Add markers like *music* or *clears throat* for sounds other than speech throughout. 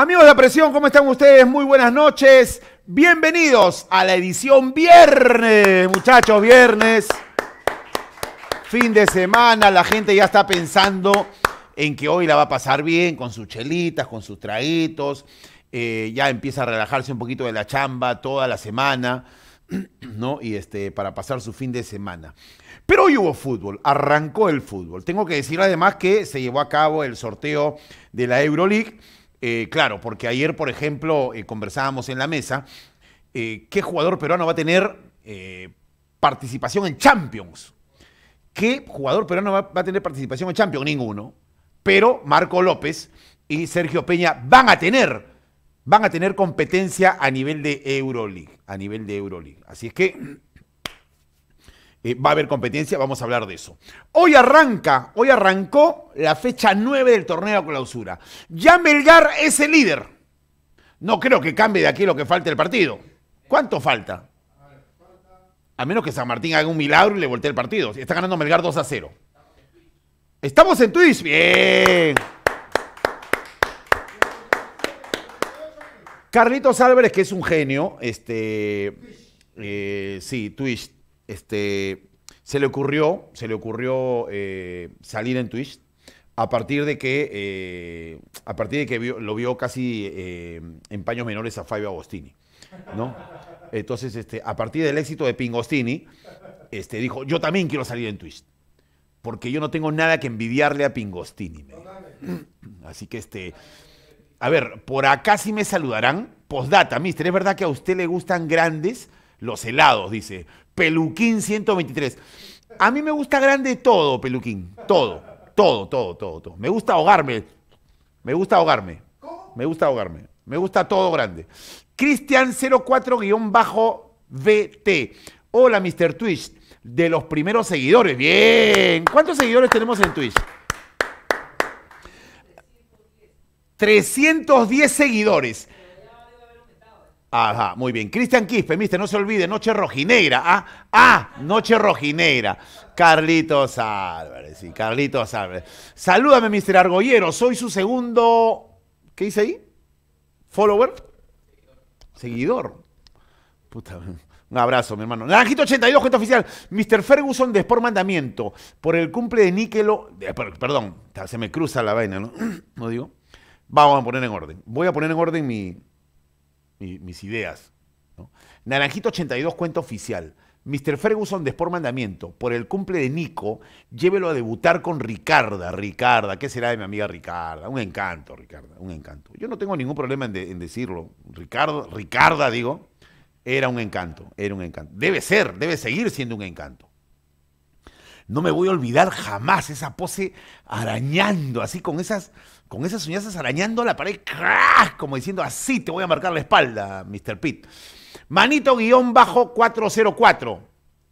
Amigos de la presión, ¿cómo están ustedes? Muy buenas noches. Bienvenidos a la edición viernes, muchachos, viernes. Fin de semana, la gente ya está pensando en que hoy la va a pasar bien con sus chelitas, con sus traguitos. Eh, ya empieza a relajarse un poquito de la chamba toda la semana, *clears throat* ¿no? Y este, para pasar su fin de semana. Pero hoy hubo fútbol, arrancó el fútbol. Tengo que decir además que se llevó a cabo el sorteo de la Euroleague eh, claro, porque ayer, por ejemplo, eh, conversábamos en la mesa, eh, ¿qué jugador peruano va a tener participación en Champions? ¿Qué jugador peruano va, va, a tener participación en Champions? Ninguno. Pero Marco López y Sergio Peña van a tener, van a tener competencia a nivel de Euroleague, a nivel de Euroleague. Así es que eh, va a haber competencia, vamos a hablar de eso. Hoy arranca, hoy arrancó la fecha 9 del torneo clausura. Ya Melgar es el líder. No creo que cambie de aquí lo que falta el partido. ¿Cuánto falta? A menos que San Martín haga un milagro y le voltee el partido. Está ganando Melgar 2 a 0. Estamos en Twitch. Bien. Carlitos Álvarez, que es un genio, este, eh, sí, Twitch, este, se le ocurrió, se le ocurrió eh, salir en Twitch a partir de que, eh, a partir de que lo vio casi eh, en paños menores a Fabio Agostini, ¿no? Entonces, este, a partir del éxito de Pingostini, este, dijo, yo también quiero salir en Twitch, porque yo no tengo nada que envidiarle a Pingostini. *clears throat* Así que, este, a ver, por acá sí me saludarán. Postdata, mister, ¿es verdad que a usted le gustan grandes? Los helados, dice. Peluquín 123. A mí me gusta grande todo, Peluquín. Todo, todo, todo, todo, todo. Me gusta ahogarme. Me gusta ahogarme. Me gusta ahogarme. Me gusta todo grande. Cristian 04 bt Hola, Mr. Twitch. De los primeros seguidores. Bien. ¿Cuántos seguidores tenemos en Twitch? 310 seguidores. Ajá, muy bien. Cristian Quispe, mister, no se olvide, Noche Rojinegra. Ah, ah, Noche Rojinegra. Carlitos Álvarez, sí, Carlitos Álvarez. Salúdame, mister Argollero, soy su segundo. ¿Qué dice ahí? ¿Follower? Seguidor. Puta, un abrazo, mi hermano. Naranjito 82, cuenta oficial. Mr. Ferguson de Mandamiento. Por el cumple de Níquelo. Eh, perdón, se me cruza la vaina, ¿no? *clears throat* No digo. Vamos a poner en orden. Voy a poner en orden mi, mis ideas. Naranjito 82 cuenta oficial. Mr. Ferguson de mandamiento, por el cumple de Nico, llévelo a debutar con Ricarda. Ricarda, ¿qué será de mi amiga Ricarda? Un encanto, Ricarda, un encanto. Yo no tengo ningún problema en, en decirlo. Ricardo, Ricarda, digo, era un encanto, era un encanto. Debe ser, debe seguir siendo un encanto. No me voy a olvidar jamás esa pose arañando, así con esas con esas uñazas arañando la pared, como diciendo así te voy a marcar la espalda, Mr. Pitt. Manito-404. bajo,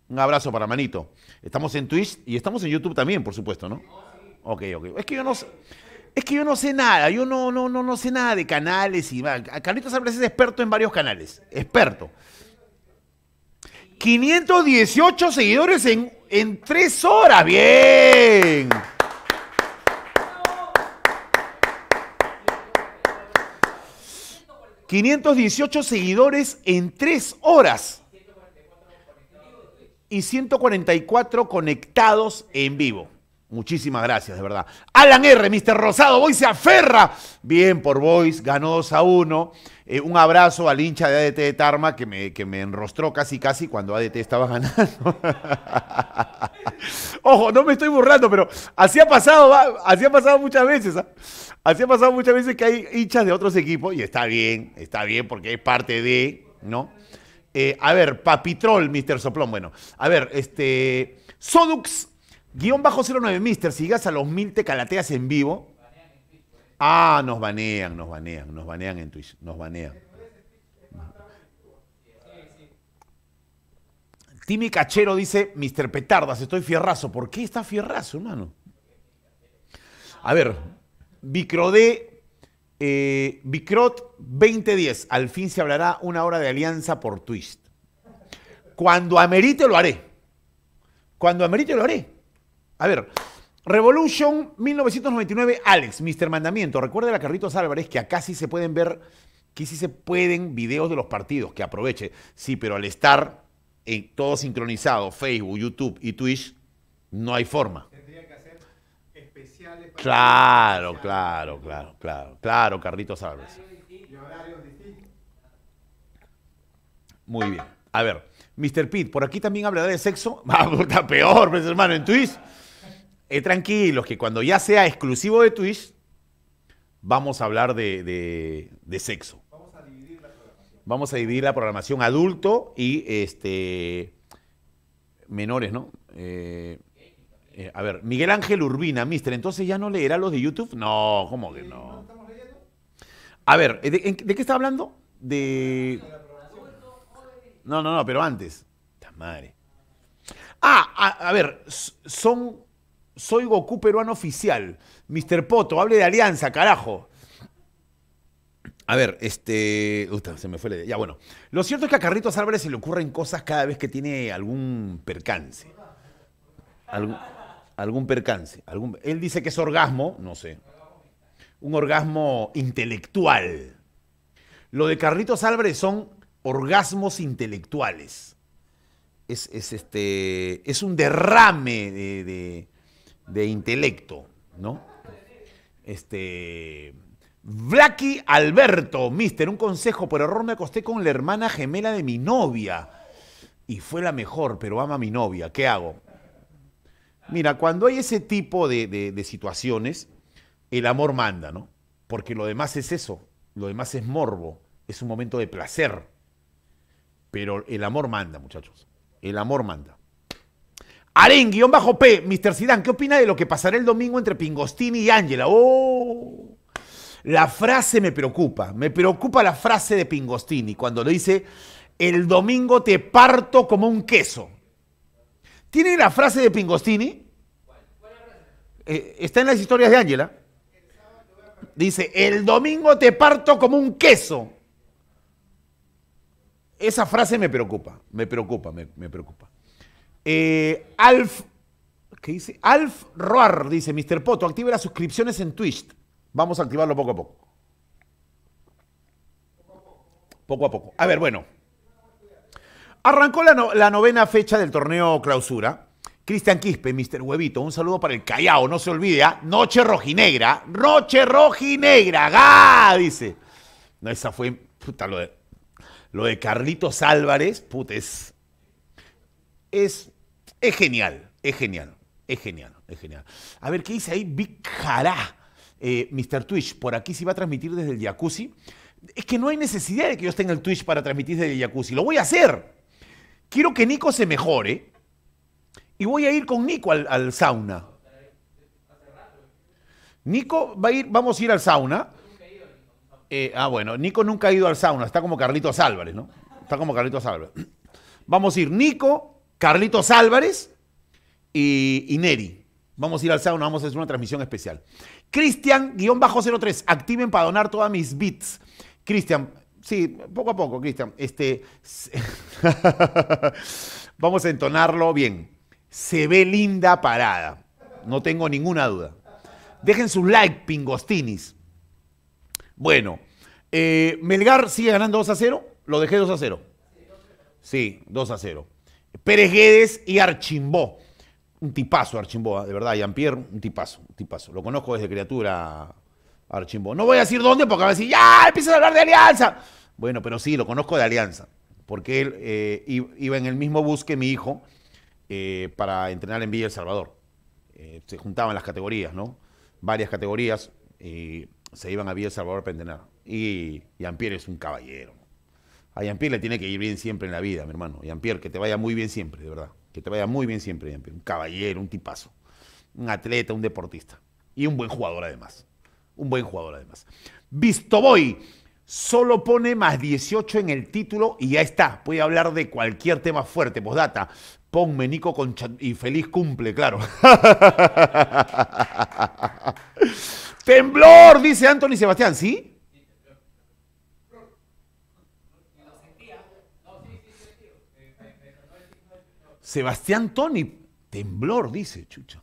Un abrazo para Manito. Estamos en Twitch y estamos en YouTube también, por supuesto, ¿no? Ok, ok. Es que yo no sé. Es que yo no sé nada, yo no, no, no, sé nada de canales y Carlitos Álvarez es experto en varios canales. Experto. 518 seguidores en, en tres horas. Bien. 518 seguidores en 3 horas y 144 conectados en vivo. Muchísimas gracias, de verdad. Alan R., Mr. Rosado, Boys se aferra. Bien por Boyce, ganó 2 a 1. Eh, un abrazo al hincha de ADT de Tarma que me, que me enrostró casi casi cuando ADT estaba *laughs* ganando. Ojo, no me estoy burlando, pero así ha pasado, así ha pasado muchas veces. ¿ah? Así ha pasado muchas veces que hay hinchas de otros equipos y está bien, está bien porque es parte de, ¿no? Eh, a ver, Papitrol, Mr. Soplón, bueno. A ver, este... Sodux Guión bajo 09, mister, sigas a los mil te calateas en vivo. Ah, nos banean, nos banean, nos banean en Twitch, nos banean. Timmy Cachero dice, Mr. Petardas, estoy fierrazo. ¿Por qué está fierrazo, hermano? A ver, Bicrodé, eh, Bicrot 2010, al fin se hablará una hora de alianza por Twist. Cuando amerite lo haré. Cuando amerite lo haré. A ver, Revolution 1999, Alex, Mr. Mandamiento. Recuerda a Carritos Álvarez que acá sí se pueden ver, que sí se pueden videos de los partidos, que aproveche. Sí, pero al estar en eh, todo sincronizado, Facebook, YouTube y Twitch, no hay forma. Tendría que hacer especiales. Para claro, claro, claro, claro, claro, Carlitos Álvarez. Muy bien. A ver, Mr. Pete, por aquí también hablará de sexo. Va, *laughs* ah, peor, pues, hermano, en Twitch eh, tranquilos, que cuando ya sea exclusivo de Twitch, vamos a hablar de, sexo. Vamos a dividir la programación. Vamos a dividir la programación adulto y este menores, ¿no? Eh, eh, a ver, Miguel Ángel Urbina, mister, entonces ya no leerá los de YouTube. No, ¿cómo que no? A ver, ¿de, qué está hablando? De. No, no, no, pero antes. Madre. Ah, a ver, son soy Goku peruano oficial. Mr. Poto, hable de alianza, carajo. A ver, este. Uf, se me fue la idea. Ya, bueno. Lo cierto es que a Carritos Álvarez se le ocurren cosas cada vez que tiene algún percance. Algún, percance. Él dice que es orgasmo, no sé. Un orgasmo intelectual. Lo de Carritos Álvarez son orgasmos intelectuales. Es, este, es un derrame de de intelecto, ¿no? Este. Blacky Alberto, mister, un consejo, por error me acosté con la hermana gemela de mi novia. Y fue la mejor, pero ama a mi novia. ¿Qué hago? Mira, cuando hay ese tipo de, de situaciones, el amor manda, ¿no? Porque lo demás es eso, lo demás es morbo, es un momento de placer. Pero el amor manda, muchachos. El amor manda guión bajo p Mr. Sidán, ¿qué opina de lo que pasará el domingo entre Pingostini y Ángela? ¡Oh! La frase me preocupa. Me preocupa la frase de Pingostini cuando le dice: El domingo te parto como un queso. ¿Tiene la frase de Pingostini? Eh, está en las historias de Ángela. Dice: El domingo te parto como un queso. Esa frase me preocupa, me preocupa, me preocupa. Eh, Alf, ¿qué dice? Alf Roar dice, Mr. Poto, active las suscripciones en Twitch. Vamos a activarlo poco a poco. Poco a poco. A ver, bueno. Arrancó la, novena fecha del torneo clausura. Cristian Quispe, Mr. Huevito, un saludo para el Callao, no se olvide, ¿ah? Noche rojinegra, noche rojinegra, ¡ga! Dice. No, esa fue, puta, lo de, lo de Carlitos Álvarez, Putes. es, es es genial, es genial, es genial, es genial. A ver, ¿qué dice ahí? Big Jará, eh, Mr. Twitch, por aquí se va a transmitir desde el jacuzzi. Es que no hay necesidad de que yo tenga el Twitch para transmitir desde el jacuzzi. Lo voy a hacer. Quiero que Nico se mejore. Y voy a ir con Nico al, sauna. Nico va a ir, vamos a ir al sauna. Eh, ah, bueno, Nico nunca ha ido al sauna, está como Carlitos Álvarez, ¿no? Está como Carlitos Álvarez. Vamos a ir Nico, Carlitos Álvarez y, Neri. Vamos a ir al sauna, vamos a hacer una transmisión especial. Cristian-03, activen para donar todas mis bits. Cristian, sí, poco a poco, Cristian. Este, *laughs* vamos a entonarlo bien. Se ve linda parada, no tengo ninguna duda. Dejen su like, pingostinis. Bueno, eh, Melgar sigue ganando 2 a 0, lo dejé 2 a 0. Sí, 2 a 0. Pérez Guedes y Archimbó. Un tipazo, Archimbó, de verdad, Jean-Pierre, un tipazo, un tipazo. Lo conozco desde criatura, Archimbó. No voy a decir dónde porque va a decir, ¡ya! Empieza a hablar de alianza. Bueno, pero sí, lo conozco de alianza, porque él eh, iba en el mismo bus que mi hijo eh, para entrenar en Villa El Salvador. Eh, se juntaban las categorías, ¿no? Varias categorías y se iban a Villa El Salvador para entrenar. Y Jean-Pierre es un caballero, a Jean-Pierre le tiene que ir bien siempre en la vida, mi hermano. Jean-Pierre, que te vaya muy bien siempre, de verdad. Que te vaya muy bien siempre, Jean-Pierre. Un caballero, un tipazo. Un atleta, un deportista. Y un buen jugador además. Un buen jugador además. Vistoboy solo pone más 18 en el título y ya está. Puede hablar de cualquier tema fuerte. Postdata, ponme Nico con y feliz cumple, claro. *laughs* Temblor, dice Anthony Sebastián, ¿sí? Sebastián Tony, temblor, dice Chucha.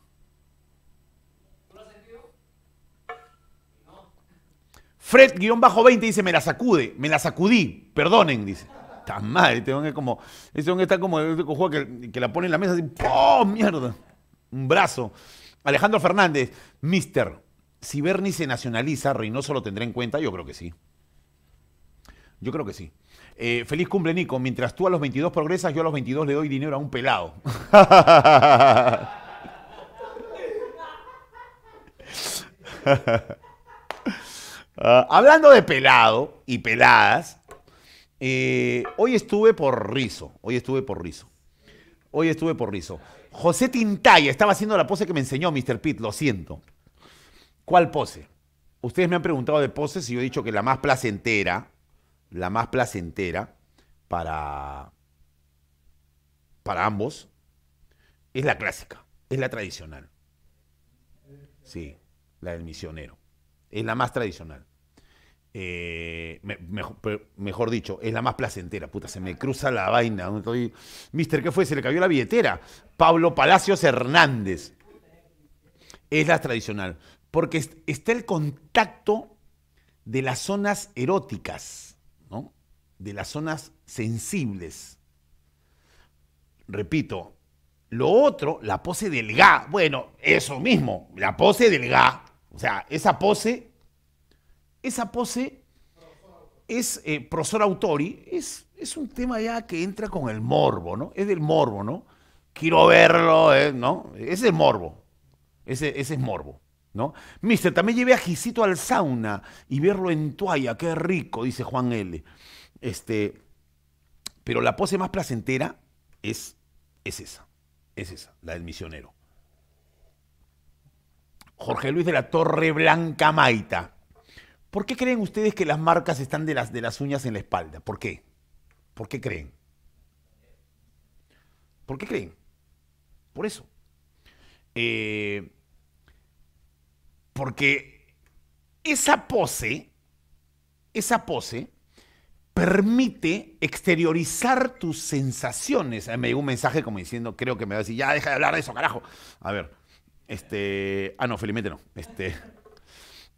Fred-20 guión bajo dice, me la sacude, me la sacudí, perdonen, dice. Está mal, este hombre como, este está como el este que, que, la pone en la mesa así, ¡pum! ¡Mierda! Un brazo. Alejandro Fernández, Mister, si Bernie se nacionaliza, Reynoso lo tendrá en cuenta, yo creo que sí. Yo creo que sí. Eh, feliz cumple, Nico. Mientras tú a los 22 progresas, yo a los 22 le doy dinero a un pelado. *laughs* hablando de pelado y peladas, eh, hoy estuve por Rizo, hoy estuve por Rizo, hoy estuve por Rizo. José Tintaya estaba haciendo la pose que me enseñó Mr. Pitt, lo siento. ¿Cuál pose? Ustedes me han preguntado de poses y yo he dicho que la más placentera, la más placentera para, para ambos es la clásica, es la tradicional. Sí, la del misionero. Es la más tradicional. Eh, mejor, dicho, es la más placentera. Puta, se me cruza la vaina. Mister, ¿qué fue? Se le cayó la billetera. Pablo Palacios Hernández. Es la tradicional. Porque está el contacto de las zonas eróticas de las zonas sensibles. Repito, lo otro, la pose del ga, bueno, eso mismo, la pose del ga, o sea, esa pose, esa pose es eh, autori, es, es un tema ya que entra con el morbo, ¿no? Es del morbo, ¿no? Quiero verlo, eh, ¿no? Es morbo, ese, ese es morbo. ¿No? Mister, también llevé a Gisito al sauna y verlo en toalla, qué rico, dice Juan L. Este, pero la pose más placentera es, es esa, es esa, la del misionero. Jorge Luis de la Torre Blanca Maita. ¿Por qué creen ustedes que las marcas están de las, de las uñas en la espalda? ¿Por qué? ¿Por qué creen? ¿Por qué creen? Por eso. Eh, porque esa pose, esa pose, permite exteriorizar tus sensaciones. Ah, me llegó un mensaje como diciendo, creo que me va a decir, ya deja de hablar de eso, carajo. A ver, este, ah no, felizmente no. Este,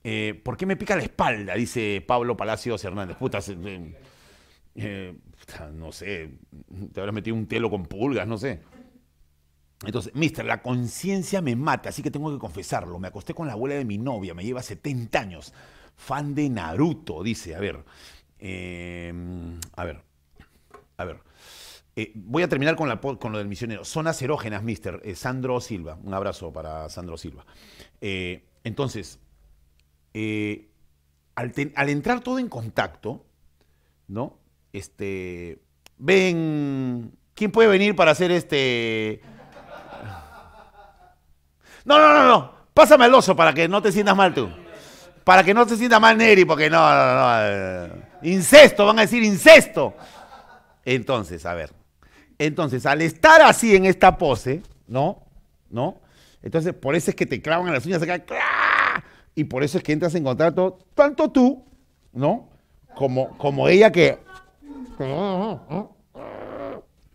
eh, ¿por qué me pica la espalda? Dice Pablo Palacios Hernández. Puta, eh, puta, no sé, te habrás metido un telo con pulgas, no sé. Entonces, mister, la conciencia me mata, así que tengo que confesarlo. Me acosté con la abuela de mi novia, me lleva 70 años fan de Naruto, dice. A ver, Em, a ver, a ver. Eh, voy a terminar con, la, con, lo del misionero. Zonas erógenas, mister. Eh, Sandro Silva. Un abrazo para Sandro Silva. Eh, entonces, al, entrar todo en contacto, ¿no? Este, ven, ¿quién puede venir para hacer este... No, no, no, no. Pásame al oso para que no te sientas mal tú para que no se sienta mal Neri, porque no, no, no. Eh, incesto, van a decir incesto. Entonces, a ver. Entonces, al estar así en esta pose, ¿no? ¿No? Entonces, por eso es que te clavan las uñas acá. Y por eso es que entras en contacto tanto tú, ¿no? Como, como ella que...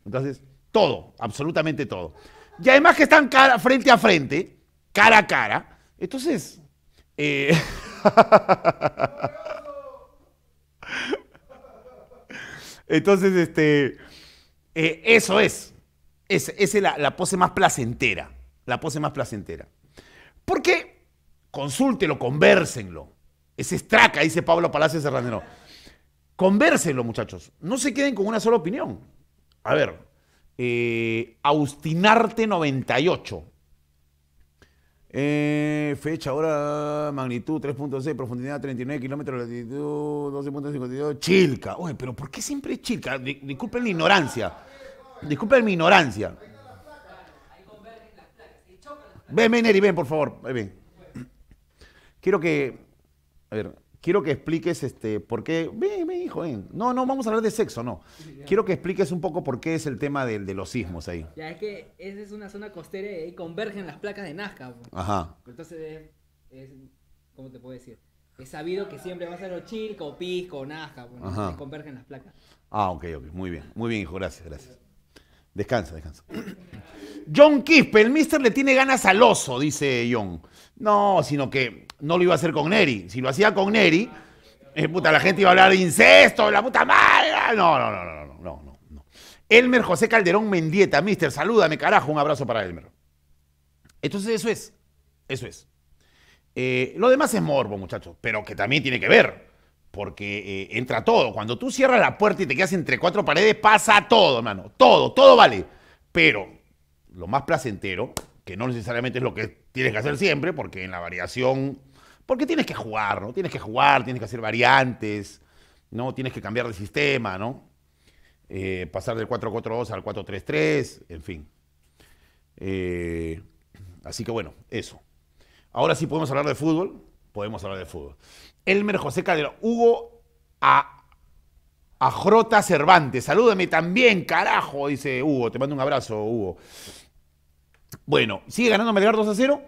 Entonces, todo, absolutamente todo. Y además que están cara, frente a frente, cara a cara. Entonces, eh, *laughs* Entonces, este, eh, eso es. Esa es, la, pose más placentera. La pose más placentera. Porque consúltelo, convérsenlo. Ese es dice Pablo Palacios Serranero. Convérsenlo, muchachos. No se queden con una sola opinión. A ver, eh, Austinarte98. Eh, fecha, hora, magnitud 3.6, profundidad 39 kilómetros, latitud 12.52, Chilca. Oye, pero ¿por qué siempre es Chilca? disculpen mi ignorancia. Disculpen mi ignorancia. Ven, ven, Eri, ven, por favor. Quiero que... A ver, quiero que expliques este, por qué. Ve, hijo, No, no, vamos a hablar de sexo, no. Quiero que expliques un poco por qué es el tema de, los sismos ahí. Ya, es que esa es una zona costera y convergen las placas de Nazca. Ajá. Entonces, ¿cómo te puedo decir? Es sabido que siempre va a ser Ochilco, Pisco, Nazca, convergen las placas. Ah, ok, ok. Muy bien, muy bien, hijo, gracias, gracias. Descansa, descansa. John Kispe, el mister le tiene ganas al oso, dice John. No, sino que no lo iba a hacer con Neri. Si lo hacía con Neri, eh, la gente iba a hablar de incesto, de la puta madre. Ah, no, no, no, no, no, no, no, Elmer José Calderón Mendieta, mister, salúdame, carajo, un abrazo para Elmer. Entonces, eso es. Eso es. Eh, lo demás es morbo, muchachos, pero que también tiene que ver, porque eh, entra todo. Cuando tú cierras la puerta y te quedas entre cuatro paredes, pasa todo, hermano. Todo, todo vale. Pero lo más placentero, que no necesariamente es lo que tienes que hacer siempre, porque en la variación porque tienes que jugar, ¿no? Tienes que jugar, tienes que hacer variantes, ¿no? Tienes que cambiar de sistema, ¿no? Eh, pasar del 4-4-2 al 4-3-3, en fin. Eh, así que bueno, eso. Ahora sí podemos hablar de fútbol. Podemos hablar de fútbol. Elmer José Calderón, Hugo a, a Jrota Cervantes, salúdame también, carajo, dice Hugo. Te mando un abrazo, Hugo. Bueno, sigue ganando Melgar 2 a 0.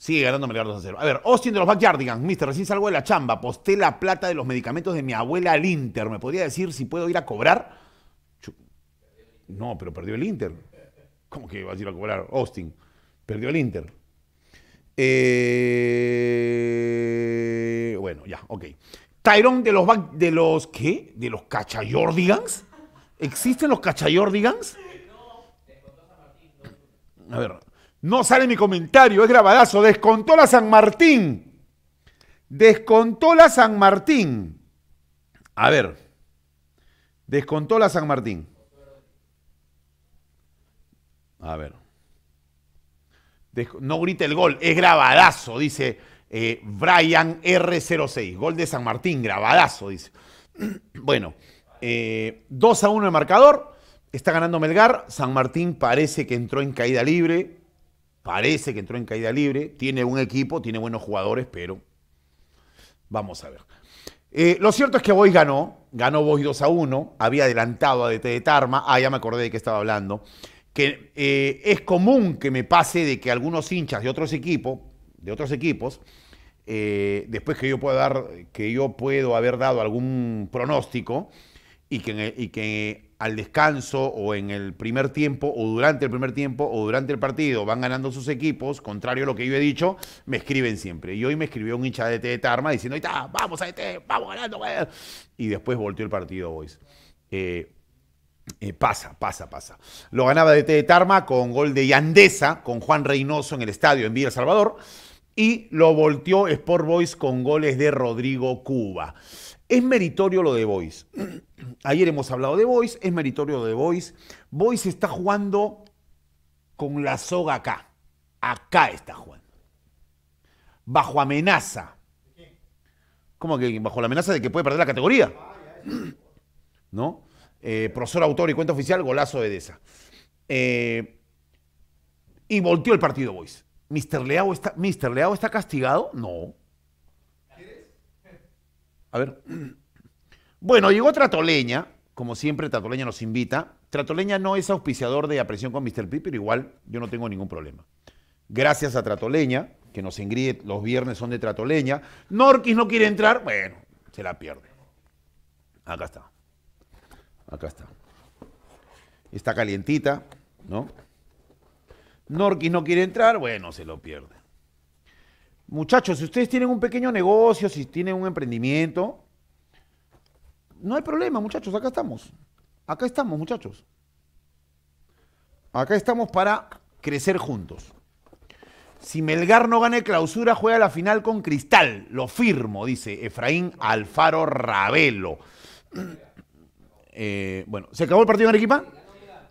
Sigue ganando Melgar 2 a 0. A ver, Austin de los Backyardigans. Mister, recién salgo de la chamba. Posté la plata de los medicamentos de mi abuela al Inter. ¿Me podría decir si puedo ir a cobrar? No, pero perdió el Inter. ¿Cómo que vas a ir a cobrar? Austin. Perdió el Inter. Eh, bueno, ya, ok. Tyrone de los... Back, ¿De los qué? ¿De los Cachayordigans? ¿Existen los Cachayordigans? A ver, no sale mi comentario, es grabadazo. Descontó la San Martín. Descontó la San Martín. A ver. Descontó la San Martín. A ver. no grita el gol, es grabadazo, dice eh, Brian R06. Gol de San Martín, grabadazo, dice. *clears throat* Bueno, 2 eh, a 1 el marcador. Está ganando Melgar. San Martín parece que entró en caída libre. Parece que entró en caída libre. Tiene un equipo, tiene buenos jugadores, pero vamos a ver. Eh, lo cierto es que Boy ganó. Ganó Boy 2 a 1. Había adelantado a DT de Tarma. Ah, ya me acordé de qué estaba hablando. Que eh, es común que me pase de que algunos hinchas de otros equipos, de otros equipos, eh, después que yo pueda dar, que yo puedo haber dado algún pronóstico, y que, al descanso o en el primer tiempo o durante el primer tiempo o durante el partido van ganando sus equipos, contrario a lo que yo he dicho, me escriben siempre. Y hoy me escribió un hincha de T Tarma diciendo, ahí está, vamos a ET, vamos ganando, Y después volteó el partido, boys. Eh, eh, pasa, pasa, pasa. Lo ganaba de T de Tarma con gol de Yandesa, con Juan Reynoso en el estadio en Villa Salvador. Y lo volteó Sport Boys con goles de Rodrigo Cuba. Es meritorio lo de Boys. Ayer hemos hablado de Boyce, es meritorio de Boyce. Boyce está jugando con la soga acá. Acá está jugando. Bajo amenaza. ¿Cómo que bajo la amenaza de que puede perder la categoría? ¿No? Eh, profesor, autor y cuenta oficial, golazo de Deza. Eh, y volteó el partido Boyce. ¿Mister Leao está, Mister Leao está castigado? No. A ver. Bueno, llegó Tratoleña, como siempre Tratoleña nos invita. Tratoleña no es auspiciador de Apresión con Mr. P, pero igual yo no tengo ningún problema. Gracias a Tratoleña, que nos engríe los viernes son de Tratoleña. Norquis no quiere entrar, bueno, se la pierde. Acá está. Acá está. Está calientita, ¿no? Norquis no quiere entrar, bueno, se lo pierde. Muchachos, si ustedes tienen un pequeño negocio, si tienen un emprendimiento, no hay problema, muchachos, acá estamos. Acá estamos, muchachos. Acá estamos para crecer juntos. Si Melgar no gane clausura, juega la final con Cristal. Lo firmo, dice Efraín Alfaro Ravelo. *clears throat* Eh, bueno, ¿se acabó el partido en Arequipa?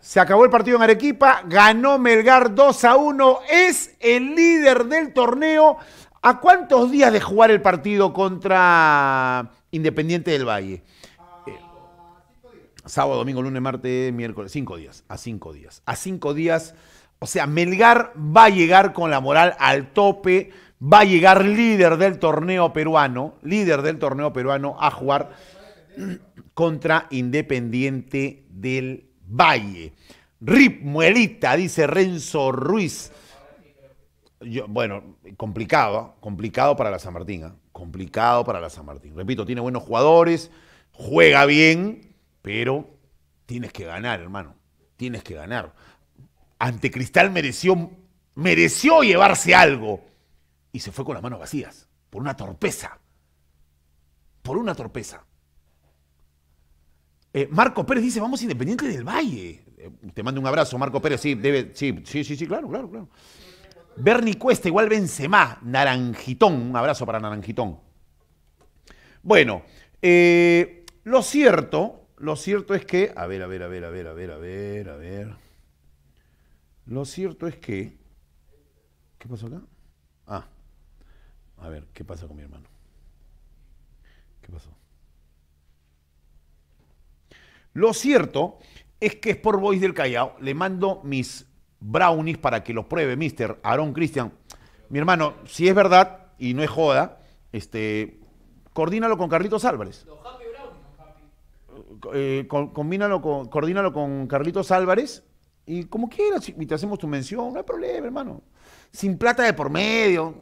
Se acabó el partido en Arequipa, ganó Melgar 2 a 1, es el líder del torneo. ¿A cuántos días de jugar el partido contra Independiente del Valle? Sábado, domingo, lunes, martes, miércoles, cinco días, a cinco días. A cinco días, o sea, Melgar va a llegar con la moral al tope, va a llegar líder del torneo peruano, líder del torneo peruano a jugar contra Independiente del Valle. Rip Muelita, dice Renzo Ruiz. Yo, bueno, complicado, complicado para la San Martín, ¿eh? complicado para la San Martín. Repito, tiene buenos jugadores, juega bien, pero tienes que ganar, hermano. Tienes que ganar. Ante mereció, mereció llevarse algo y se fue con las manos vacías, por una torpeza. Por una torpeza. Eh, Marco Pérez dice, vamos Independiente del Valle. Eh, te mando un abrazo, Marco Pérez. Sí, sí, sí, sí, claro, claro, claro. Bernie Cuesta, igual Benzema, Naranjitón. Un abrazo para Naranjitón. Bueno, eh, lo cierto lo cierto es que, a ver, a ver, a ver, a ver, a ver, a ver, a ver. Lo cierto es que, ¿qué pasó acá? Ah, a ver, ¿qué pasa con mi hermano? ¿Qué pasó? Lo cierto es que es por voice del Callao, le mando mis brownies para que los pruebe, mister Aaron Cristian. Mi hermano, si es verdad y no es joda, este, coordínalo con Carlitos Álvarez. Eh, combínalo coordínalo con Carlitos Álvarez y como quieras, y te hacemos tu mención, no hay problema, hermano. Sin plata de por medio,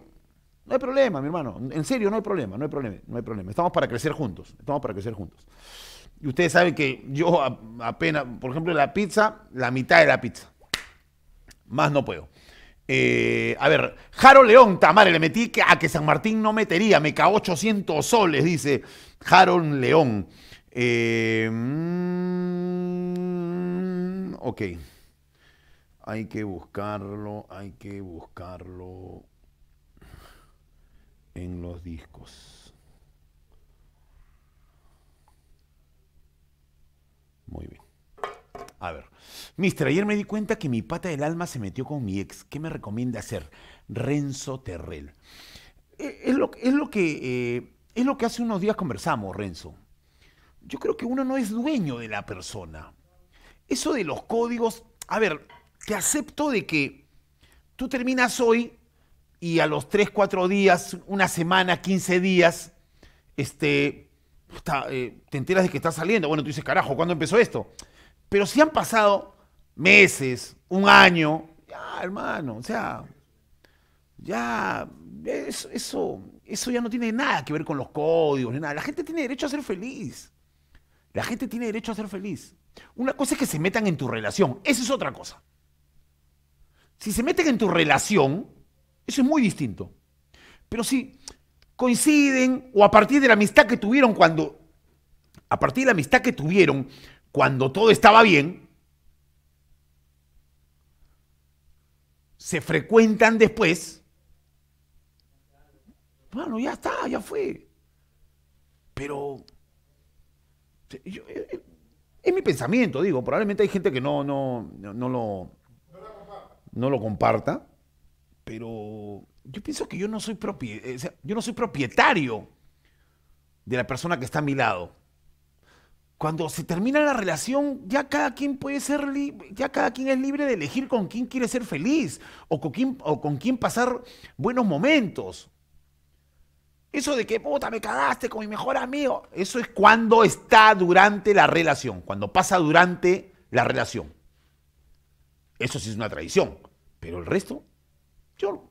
no hay problema, mi hermano. En serio, no hay problema, no hay problema, no hay problema. Estamos para crecer juntos, estamos para crecer juntos. Y ustedes saben que yo apenas, por ejemplo, la pizza, la mitad de la pizza. Más no puedo. Eh, a ver, Jaro León, Tamare, le metí a que San Martín no metería, me cago 800 soles, dice Jaro León. Eh, mm, ok. Hay que buscarlo, hay que buscarlo en los discos. Muy bien. A ver. Mister, ayer me di cuenta que mi pata del alma se metió con mi ex. ¿Qué me recomienda hacer? Renzo Terrell. Eh, lo, es lo que, eh, es lo que hace unos días conversamos, Renzo yo creo que uno no es dueño de la persona. Eso de los códigos, a ver, te acepto de que tú terminas hoy y a los 3, 4 días, una semana, 15 días, este, eh, te enteras de que está saliendo. Bueno, tú dices, carajo, ¿cuándo empezó esto? Pero si han pasado meses, un año, ya, hermano, o sea, ya, eso, eso, eso ya no tiene nada que ver con los códigos ni nada. La gente tiene derecho a ser feliz. La gente tiene derecho a ser feliz. Una cosa es que se metan en tu relación, esa es otra cosa. Si se meten en tu relación, eso es muy distinto. Pero si coinciden o a partir de la amistad que tuvieron cuando a partir de la amistad que tuvieron cuando todo estaba bien, se frecuentan después. Bueno, ya está, ya fue. Pero eh, eh, es mi pensamiento, digo. Probablemente hay gente que no, no, no, lo, no lo comparta, pero yo pienso que yo no soy, eh, yo no soy propietario de la persona que está a mi lado. Cuando se termina la relación, ya cada quien puede ser, ya cada quien es libre de elegir con quién quiere ser feliz o con quién, o con quién pasar buenos momentos. Eso de que, puta, me cagaste con mi mejor amigo. Eso es cuando está durante la relación, cuando pasa durante la relación. Eso sí es una tradición Pero el resto, yo,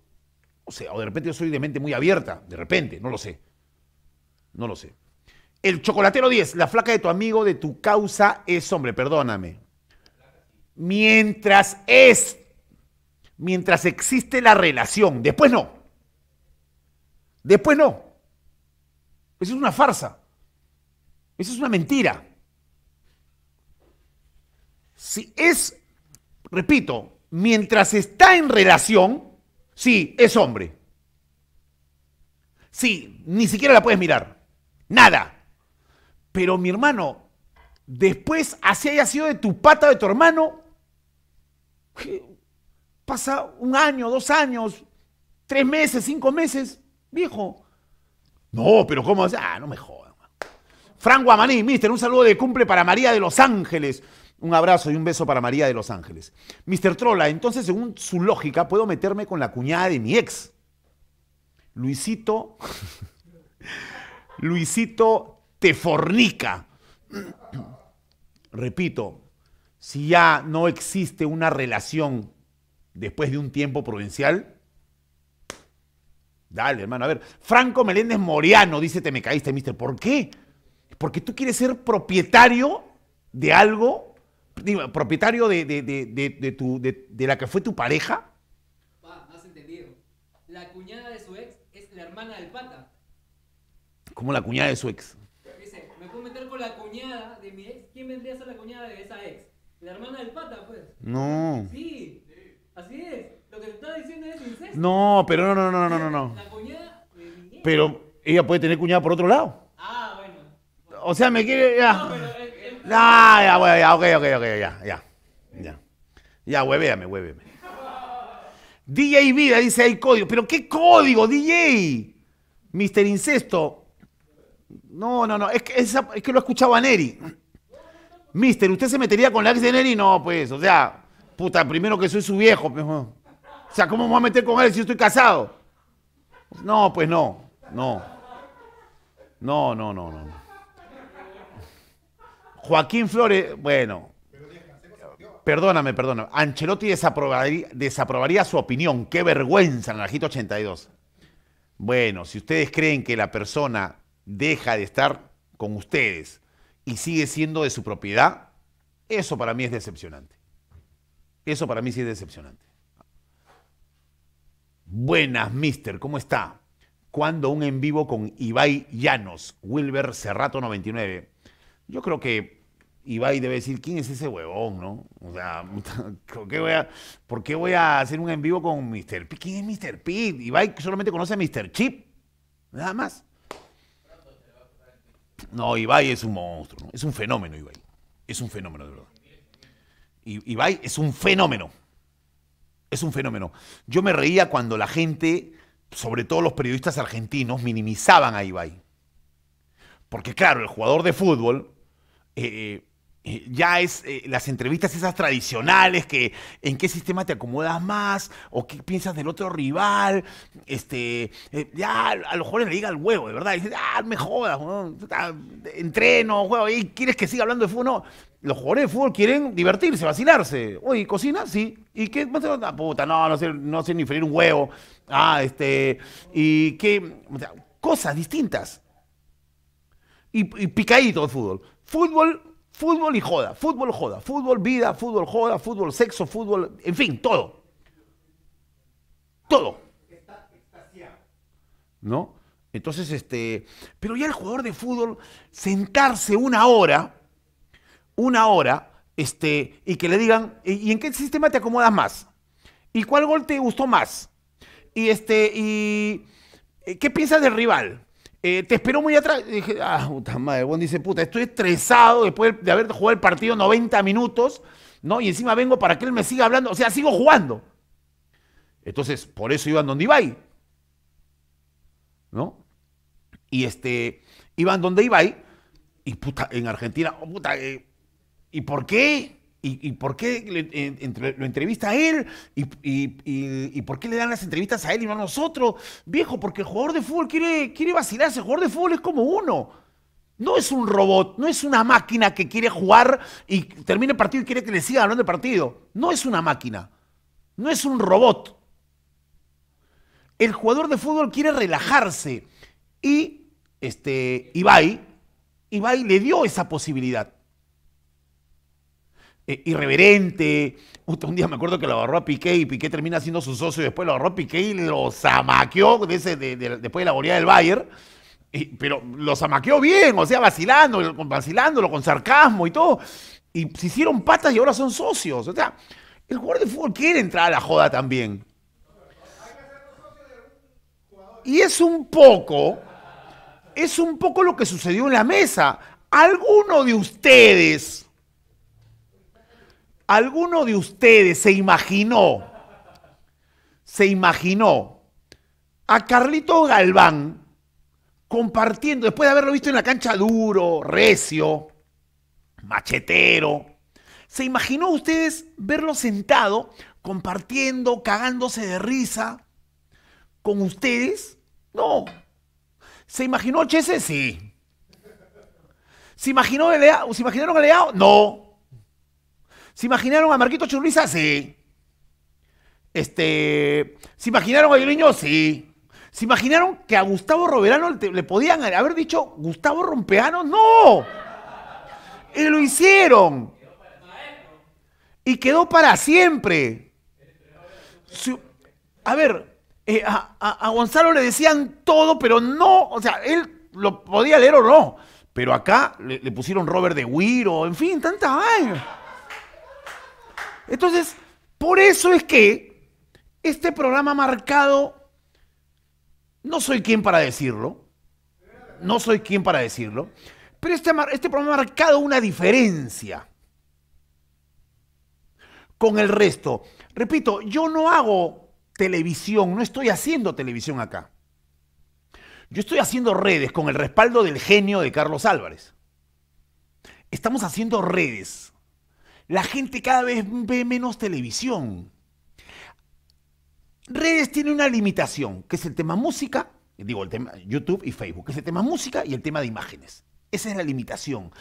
o sea, o de repente yo soy de mente muy abierta, de repente, no lo sé. No lo sé. El chocolatero 10, la flaca de tu amigo, de tu causa, es hombre, perdóname. Mientras es, mientras existe la relación, después no. Después no. Eso pues es una farsa. Eso es una mentira. Si es, repito, mientras está en relación, sí, es hombre. Sí, ni siquiera la puedes mirar. Nada. Pero mi hermano, después, así haya sido de tu pata de tu hermano, pasa un año, dos años, tres meses, cinco meses, viejo, no, pero ¿cómo? Ah, no me jodan. Fran Guamaní, mister, un saludo de cumple para María de Los Ángeles. Un abrazo y un beso para María de Los Ángeles. Mister Trola, entonces, según su lógica, puedo meterme con la cuñada de mi ex. Luisito. *laughs* Luisito te fornica. *clears throat* Repito, si ya no existe una relación después de un tiempo provincial, Dale, hermano. A ver, Franco Meléndez Moriano dice, te me caíste, mister. ¿Por qué? Porque tú quieres ser propietario de algo, digo, propietario de, de, de, de la que fue tu pareja. Pa, has entendido. La cuñada de su ex es la hermana del pata. ¿Cómo la cuñada de su ex? Dice, me puedo meter con la cuñada de mi ex. ¿Quién vendría a ser la cuñada de esa ex? La hermana del pata, pues. No. Sí, así es te No, pero no, no, no, no, no, no. La cuñada Pero ella puede tener cuñada por otro lado. Ah, bueno. O sea, me quiere. Ya. No, pero Ah, ya, ya, ok, ok, ok, ya, ya. Ya, ya huevéame, huevéame. DJ Vida dice hay código. ¿Pero qué código, DJ? Mister Incesto. No, no, no. Es que, lo es que lo escuchaba Neri. Mister, ¿usted se metería con la ex de Neri? No, pues, o sea, puta, primero que soy su viejo. Pues, o sea, ¿cómo me voy a meter con él si estoy casado? No, pues no, no. No, no, no, no. Joaquín Flores, bueno, perdóname, perdóname. Ancelotti desaprobaría, desaprobaría su opinión. Qué vergüenza, Naranjito 82. Bueno, si ustedes creen que la persona deja de estar con ustedes y sigue siendo de su propiedad, eso para mí es decepcionante. Eso para mí sí es decepcionante. Buenas, mister, ¿cómo está? Cuando un en vivo con Ibai Llanos, Wilber Cerrato 99. Yo creo que Ibai debe decir, ¿quién es ese huevón, no? O sea, *laughs* ¿por qué voy a, hacer un en vivo con Mr. P? ¿Quién es Mr. Pete? Ibai solamente conoce a Mr. Chip, nada más. No, Ibai es un monstruo, es un fenómeno, Ibai. Es un fenómeno, de verdad. Ibai es un fenómeno. Es un fenómeno. Yo me reía cuando la gente, sobre todo los periodistas argentinos, minimizaban a Ibai. Porque claro, el jugador de fútbol eh, eh, eh, ya es las entrevistas esas tradicionales que en qué sistema te acomodas más o qué piensas del otro rival. Este, ya a los jóvenes le diga el huevo, de verdad. Dice, ah, me jodas, entreno, juego, y quieres que siga hablando de fútbol los jugadores de fútbol quieren divertirse, vacilarse. Oye, ¿cocina? Sí. ¿Y qué? no, ah, no sé, ni freír un huevo. Ah, este. ¿Y qué? cosas distintas. Y, picadito de fútbol. Fútbol, fútbol y joda. Fútbol, joda. Fútbol, vida, fútbol, joda, fútbol, sexo, fútbol, en fin, todo. Todo. ¿No? Entonces, este. Pero ya el jugador de fútbol, sentarse una hora una hora este, y que le digan, ¿y en qué sistema te acomodas más? ¿Y cuál gol te gustó más? Y este, y eh, ¿qué piensas del rival? Eh, te esperó muy atrás. dije, ah, puta madre, vos dice, puta, estoy estresado después de haber jugado el partido 90 minutos, ¿no? Y encima vengo para que él me siga hablando, o sea, sigo jugando. Entonces, por eso iban donde Ibai, ¿no? Y este, iban donde Ibai, y puta, en Argentina, oh, puta, eh, ¿Y por qué? ¿Y, por qué eh, lo entrevista a él? ¿Y, y, por qué le dan las entrevistas a él y no a nosotros? Viejo, porque el jugador de fútbol quiere, quiere vacilarse. El jugador de fútbol es como uno. No es un robot, no es una máquina que quiere jugar y termina el partido y quiere que le siga hablando del partido. No es una máquina. No es un robot. El jugador de fútbol quiere relajarse. Y este, Ibai, Ibai le dio esa posibilidad. Eh, irreverente. un día me acuerdo que lo agarró a Piqué y Piqué termina siendo su socio y después lo agarró a Piqué y lo zamaqueó después de la goleada del Bayern. pero lo zamaqueó bien, o sea, vacilando, vacilándolo con sarcasmo y todo. Y se hicieron patas y ahora son socios. O sea, el jugador de fútbol quiere entrar a la joda también. Y es un poco, es un poco lo que sucedió en la mesa. Alguno de ustedes ¿Alguno de ustedes se imaginó, se imaginó a Carlito Galván compartiendo, después de haberlo visto en la cancha duro, recio, machetero, se imaginó ustedes verlo sentado, compartiendo, cagándose de risa con ustedes? No. ¿Se imaginó Chese? Sí. ¿Se, imaginó ¿Se imaginaron a No. ¿Se imaginaron a Marquito Churriza? Sí. Este, ¿Se imaginaron a Yoleño? Sí. ¿Se imaginaron que a Gustavo Roberano le podían haber dicho Gustavo Rompeano? ¡No! Y lo hicieron. Y quedó para siempre. a ver, eh, a, Gonzalo le decían todo, pero no, o sea, él lo podía leer o no. Pero acá le, pusieron Robert de Wiro, en fin, tanta vaina. Entonces, por eso es que este programa marcado, no soy quien para decirlo, no soy quien para decirlo, pero este, este programa ha marcado una diferencia con el resto. Repito, yo no hago televisión, no estoy haciendo televisión acá. Yo estoy haciendo redes con el respaldo del genio de Carlos Álvarez. Estamos haciendo redes. La gente cada vez ve menos televisión. Redes tiene una limitación, que es el tema música, digo, el tema YouTube y Facebook, que es el tema música y el tema de imágenes. Esa es la limitación.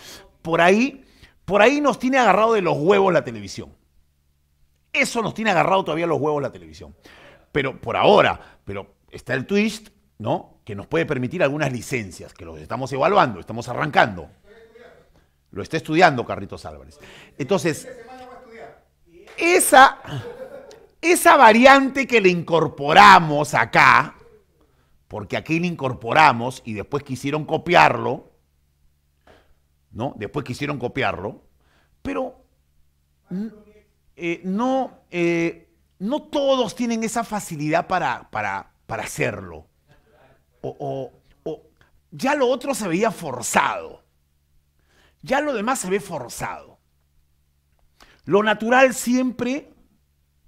Por ahí, por ahí nos tiene agarrado de los huevos la televisión. Eso nos tiene agarrado todavía los huevos la televisión. Pero por ahora, pero está el twist, ¿no? Que nos puede permitir algunas licencias, que los estamos evaluando, estamos arrancando. Lo está estudiando Carritos Álvarez. Entonces, esa, esa variante que le incorporamos acá, porque aquí le incorporamos y después quisieron copiarlo, ¿no? Después quisieron copiarlo, pero eh, no, eh, no todos tienen esa facilidad para, para, hacerlo. o ya lo otro se veía forzado. Ya lo demás se ve forzado. Lo natural siempre,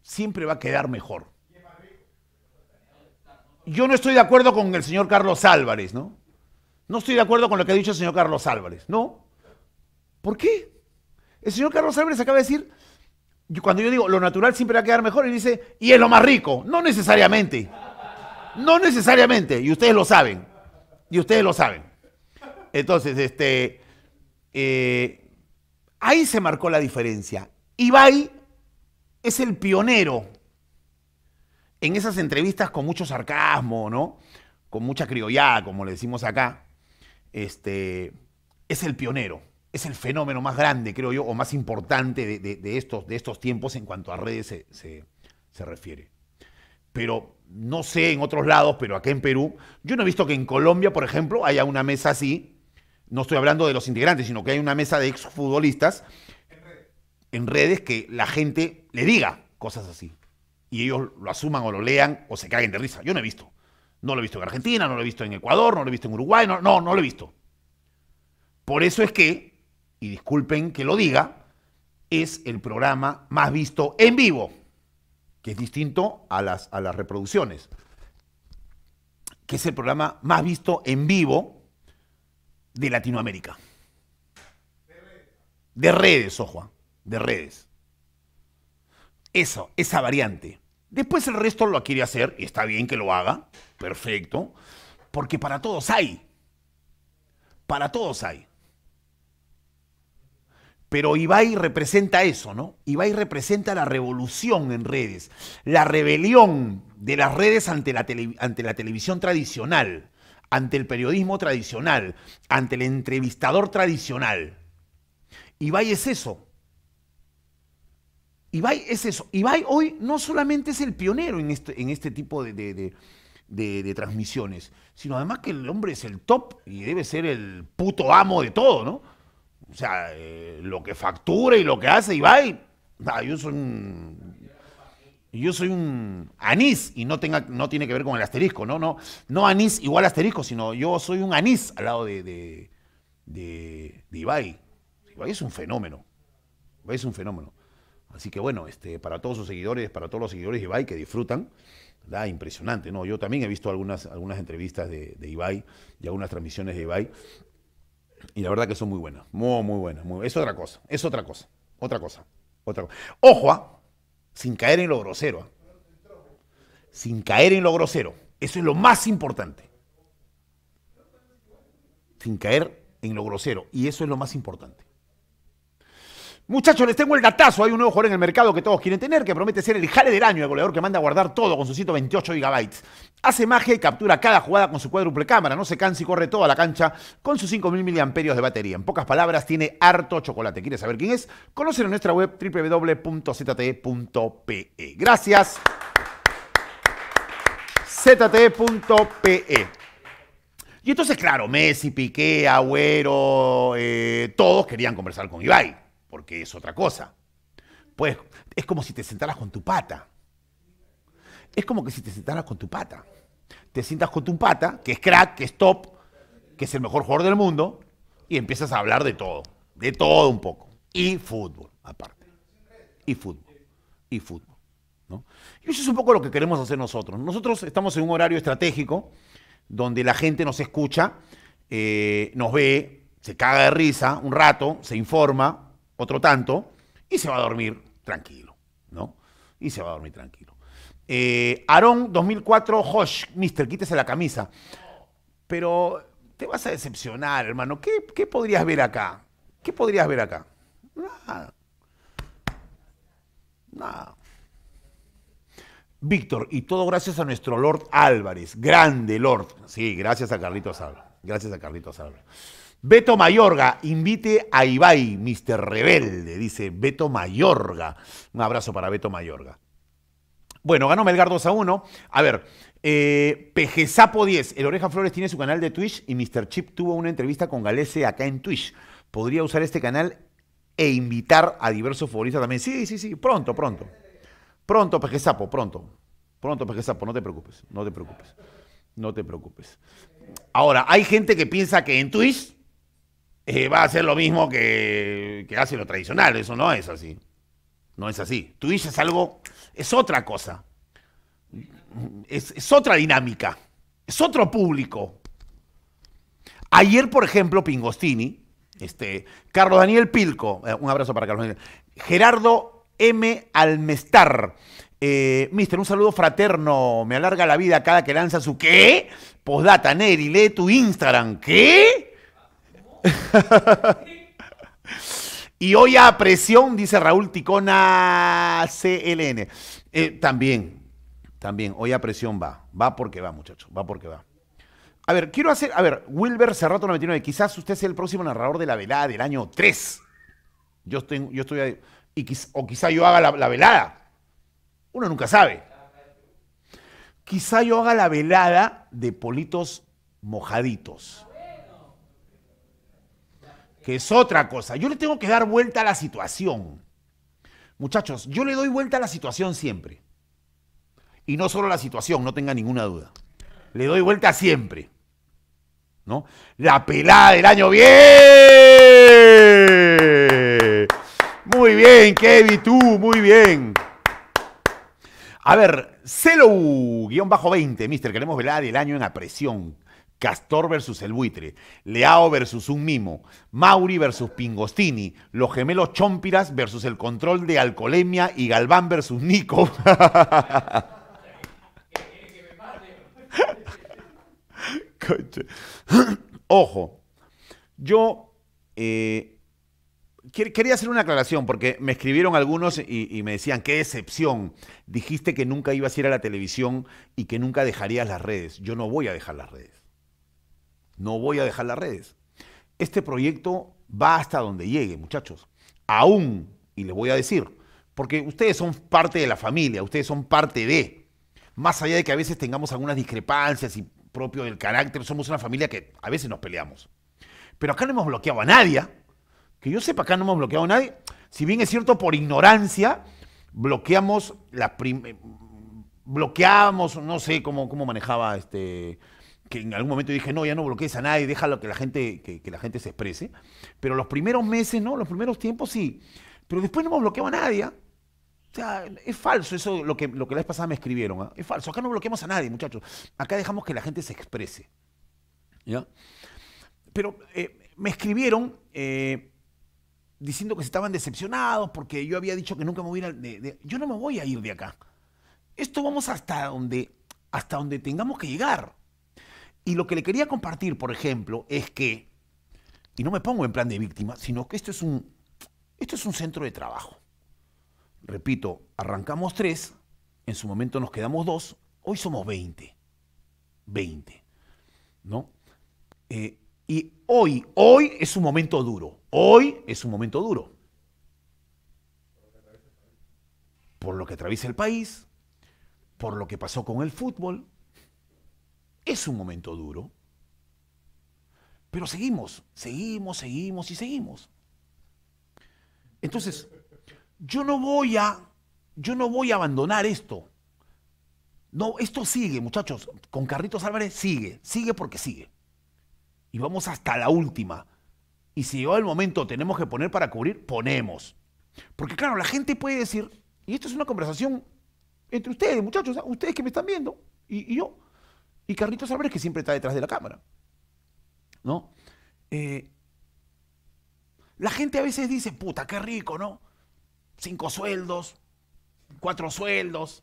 siempre va a quedar mejor. Yo no estoy de acuerdo con el señor Carlos Álvarez, ¿no? No estoy de acuerdo con lo que ha dicho el señor Carlos Álvarez, ¿no? ¿Por qué? El señor Carlos Álvarez acaba de decir, cuando yo digo lo natural siempre va a quedar mejor, y dice, y es lo más rico. No necesariamente. No necesariamente. Y ustedes lo saben. Y ustedes lo saben. Entonces, este, eh, ahí se marcó la diferencia. Ibai es el pionero en esas entrevistas con mucho sarcasmo, ¿no? Con mucha criollada, como le decimos acá. Este, es el pionero, es el fenómeno más grande, creo yo, o más importante de, estos, de estos tiempos en cuanto a redes se, se refiere. Pero no sé en otros lados, pero acá en Perú, yo no he visto que en Colombia, por ejemplo, haya una mesa así no estoy hablando de los integrantes, sino que hay una mesa de exfutbolistas en redes que la gente le diga cosas así. Y ellos lo asuman o lo lean o se caguen de risa. Yo no he visto. No lo he visto en Argentina, no lo he visto en Ecuador, no lo he visto en Uruguay, no, no, no lo he visto. Por eso es que, y disculpen que lo diga, es el programa más visto en vivo, que es distinto a las, a las reproducciones, que es el programa más visto en vivo de Latinoamérica. De redes, ojo, ah, de redes. Eso, esa variante. Después el resto lo quiere hacer, y está bien que lo haga, perfecto, porque para todos hay. Para todos hay. Pero Ibai representa eso, ¿no? Ibai representa la revolución en redes, la rebelión de las redes ante la, ante la televisión tradicional, ante el periodismo tradicional, ante el entrevistador tradicional. Ibai es eso. Ibai es eso. Ibai hoy no solamente es el pionero en este, en este tipo de, transmisiones, sino además que el hombre es el top y debe ser el puto amo de todo, ¿no? O sea, eh, lo que factura y lo que hace Ibai, ah, yo soy un yo soy un anís y no, tenga, no tiene que ver con el asterisco, ¿no? No, no anís igual asterisco, sino yo soy un anís al lado de, de, Ibai. Ibai es un fenómeno. Ibai es un fenómeno. Así que bueno, este, para todos sus seguidores, para todos los seguidores de Ibai que disfrutan, ¿verdad? impresionante. ¿no? Yo también he visto algunas, algunas entrevistas de, Ibai y algunas transmisiones de Ibai. Y la verdad que son muy buenas, muy, muy buenas. es otra cosa, es otra cosa, otra cosa, otra cosa. Ojo, ¿ah? sin caer en lo grosero. ¿ah? Sin caer en lo grosero. Eso es lo más importante. Sin caer en lo grosero. Y eso es lo más importante. Muchachos, les tengo el gatazo. Hay un nuevo jugador en el mercado que todos quieren tener, que promete ser el jale del año, el goleador que manda a guardar todo con sus 128 gigabytes. Hace magia y captura cada jugada con su cuádruple cámara. No se cansa y corre toda la cancha con sus 5.000 miliamperios de batería. En pocas palabras, tiene harto chocolate. ¿Quieres saber quién es? Conocen en nuestra web www.zte.pe. Gracias. zte.pe. Y entonces, claro, Messi, Piqué, Agüero, eh, todos querían conversar con Ibai porque es otra cosa. Pues es como si te sentaras con tu pata. Es como que si te sentaras con tu pata. Te sientas con tu pata, que es crack, que es top, que es el mejor jugador del mundo, y empiezas a hablar de todo, de todo un poco. Y fútbol, aparte. Y fútbol. Y fútbol. ¿no? Y eso es un poco lo que queremos hacer nosotros. Nosotros estamos en un horario estratégico donde la gente nos escucha, eh, nos ve, se caga de risa un rato, se informa, otro tanto y se va a dormir tranquilo, ¿no? Y se va a dormir tranquilo. Eh, Aarón 2004, Josh mister, quítese la camisa. Pero te vas a decepcionar, hermano. ¿Qué, qué podrías ver acá? ¿Qué podrías ver acá? Nada. Nada. Víctor, y todo gracias a nuestro Lord Álvarez. Grande Lord. Sí, gracias a Carlitos Álvarez. Gracias a Carlitos Álvarez. Beto Mayorga, invite a Ibai, Mr. Rebelde, dice Beto Mayorga. Un abrazo para Beto Mayorga. Bueno, ganó Melgar 2 a 1. A ver, eh, 10. El Oreja Flores tiene su canal de Twitch y Mr. Chip tuvo una entrevista con Galese acá en Twitch. Podría usar este canal e invitar a diversos futbolistas también. Sí, sí, sí, pronto, pronto. Pronto, Pejesapo, pronto. Pronto, Pejesapo, no te preocupes, no te preocupes. No te preocupes. Ahora, hay gente que piensa que en Twitch eh, va a hacer lo mismo que, hace lo tradicional. Eso no es así. No es así. Tú es algo, es otra cosa. Es, otra dinámica. Es otro público. Ayer, por ejemplo, Pingostini, este, Carlos Daniel Pilco, eh, un abrazo para Carlos Daniel, Gerardo M. Almestar. Eh, mister, un saludo fraterno. Me alarga la vida cada que lanza su ¿qué? Postdata, Neri, lee tu Instagram. ¿Qué? *laughs* y hoy a presión, dice Raúl Ticona CLN. Eh, también, también, hoy a presión va. Va porque va, muchachos, va porque va. A ver, quiero hacer, a ver, Wilber Cerrato 99, quizás usted sea el próximo narrador de la velada del año 3. Yo estoy, yo estoy y o quizá yo haga la, la velada. Uno nunca sabe. Quizá yo haga la velada de politos mojaditos que es otra cosa. Yo le tengo que dar vuelta a la situación. Muchachos, yo le doy vuelta a la situación siempre. Y no solo la situación, no tenga ninguna duda. Le doy vuelta siempre. ¿No? La pelada del año. ¡Bien! Muy bien, Kevin, tú, muy bien. A ver, Celo-20, mister, queremos velar del año en la presión Castor versus el buitre, Leao versus un mimo, Mauri versus Pingostini, los gemelos Chompiras versus el control de alcolemia y Galván versus Nico. *laughs* Ojo, yo eh, quería hacer una aclaración porque me escribieron algunos y, y, me decían, qué decepción, dijiste que nunca ibas a ir a la televisión y que nunca dejarías las redes. Yo no voy a dejar las redes. No voy a dejar las redes. Este proyecto va hasta donde llegue, muchachos. Aún, y les voy a decir, porque ustedes son parte de la familia, ustedes son parte de. Más allá de que a veces tengamos algunas discrepancias y propio del carácter, somos una familia que a veces nos peleamos. Pero acá no hemos bloqueado a nadie. ¿ah? Que yo sepa, acá no hemos bloqueado a nadie. Si bien es cierto, por ignorancia, bloqueamos la bloqueamos, no sé cómo, cómo manejaba este que en algún momento dije, no, ya no bloquees a nadie, déjalo que la gente, que, la gente se exprese. Pero los primeros meses, ¿no? Los primeros tiempos sí. Pero después no hemos bloqueado a nadie. ¿ah? O sea, es falso eso lo que, lo que la vez pasada me escribieron. ¿ah? Es falso. Acá no bloqueamos a nadie, muchachos. Acá dejamos que la gente se exprese. Pero eh, me escribieron eh, diciendo que se estaban decepcionados porque yo había dicho que nunca me hubiera... yo no me voy a ir de acá. Esto vamos hasta donde, hasta donde tengamos que llegar. Y lo que le quería compartir, por ejemplo, es que, y no me pongo en plan de víctima, sino que esto es un, esto es un centro de trabajo. Repito, arrancamos tres, en su momento nos quedamos dos, hoy somos 20. 20. ¿No? Eh, y hoy, hoy es un momento duro. Hoy es un momento duro. Por lo que atraviesa el país, por lo que pasó con el fútbol, es un momento duro, pero seguimos, seguimos, seguimos y seguimos. Entonces, yo no voy a, yo no voy a abandonar esto. No, esto sigue, muchachos. Con Carritos Álvarez sigue, sigue porque sigue. Y vamos hasta la última. Y si llegó el momento, tenemos que poner para cubrir, ponemos. Porque claro, la gente puede decir, y esto es una conversación entre ustedes, muchachos, ¿ah? ustedes que me están viendo, y yo, y Carlitos Álvarez que siempre está detrás de la cámara. ¿No? Eh, la gente a veces dice, puta, qué rico, ¿no? Cinco sueldos, cuatro sueldos,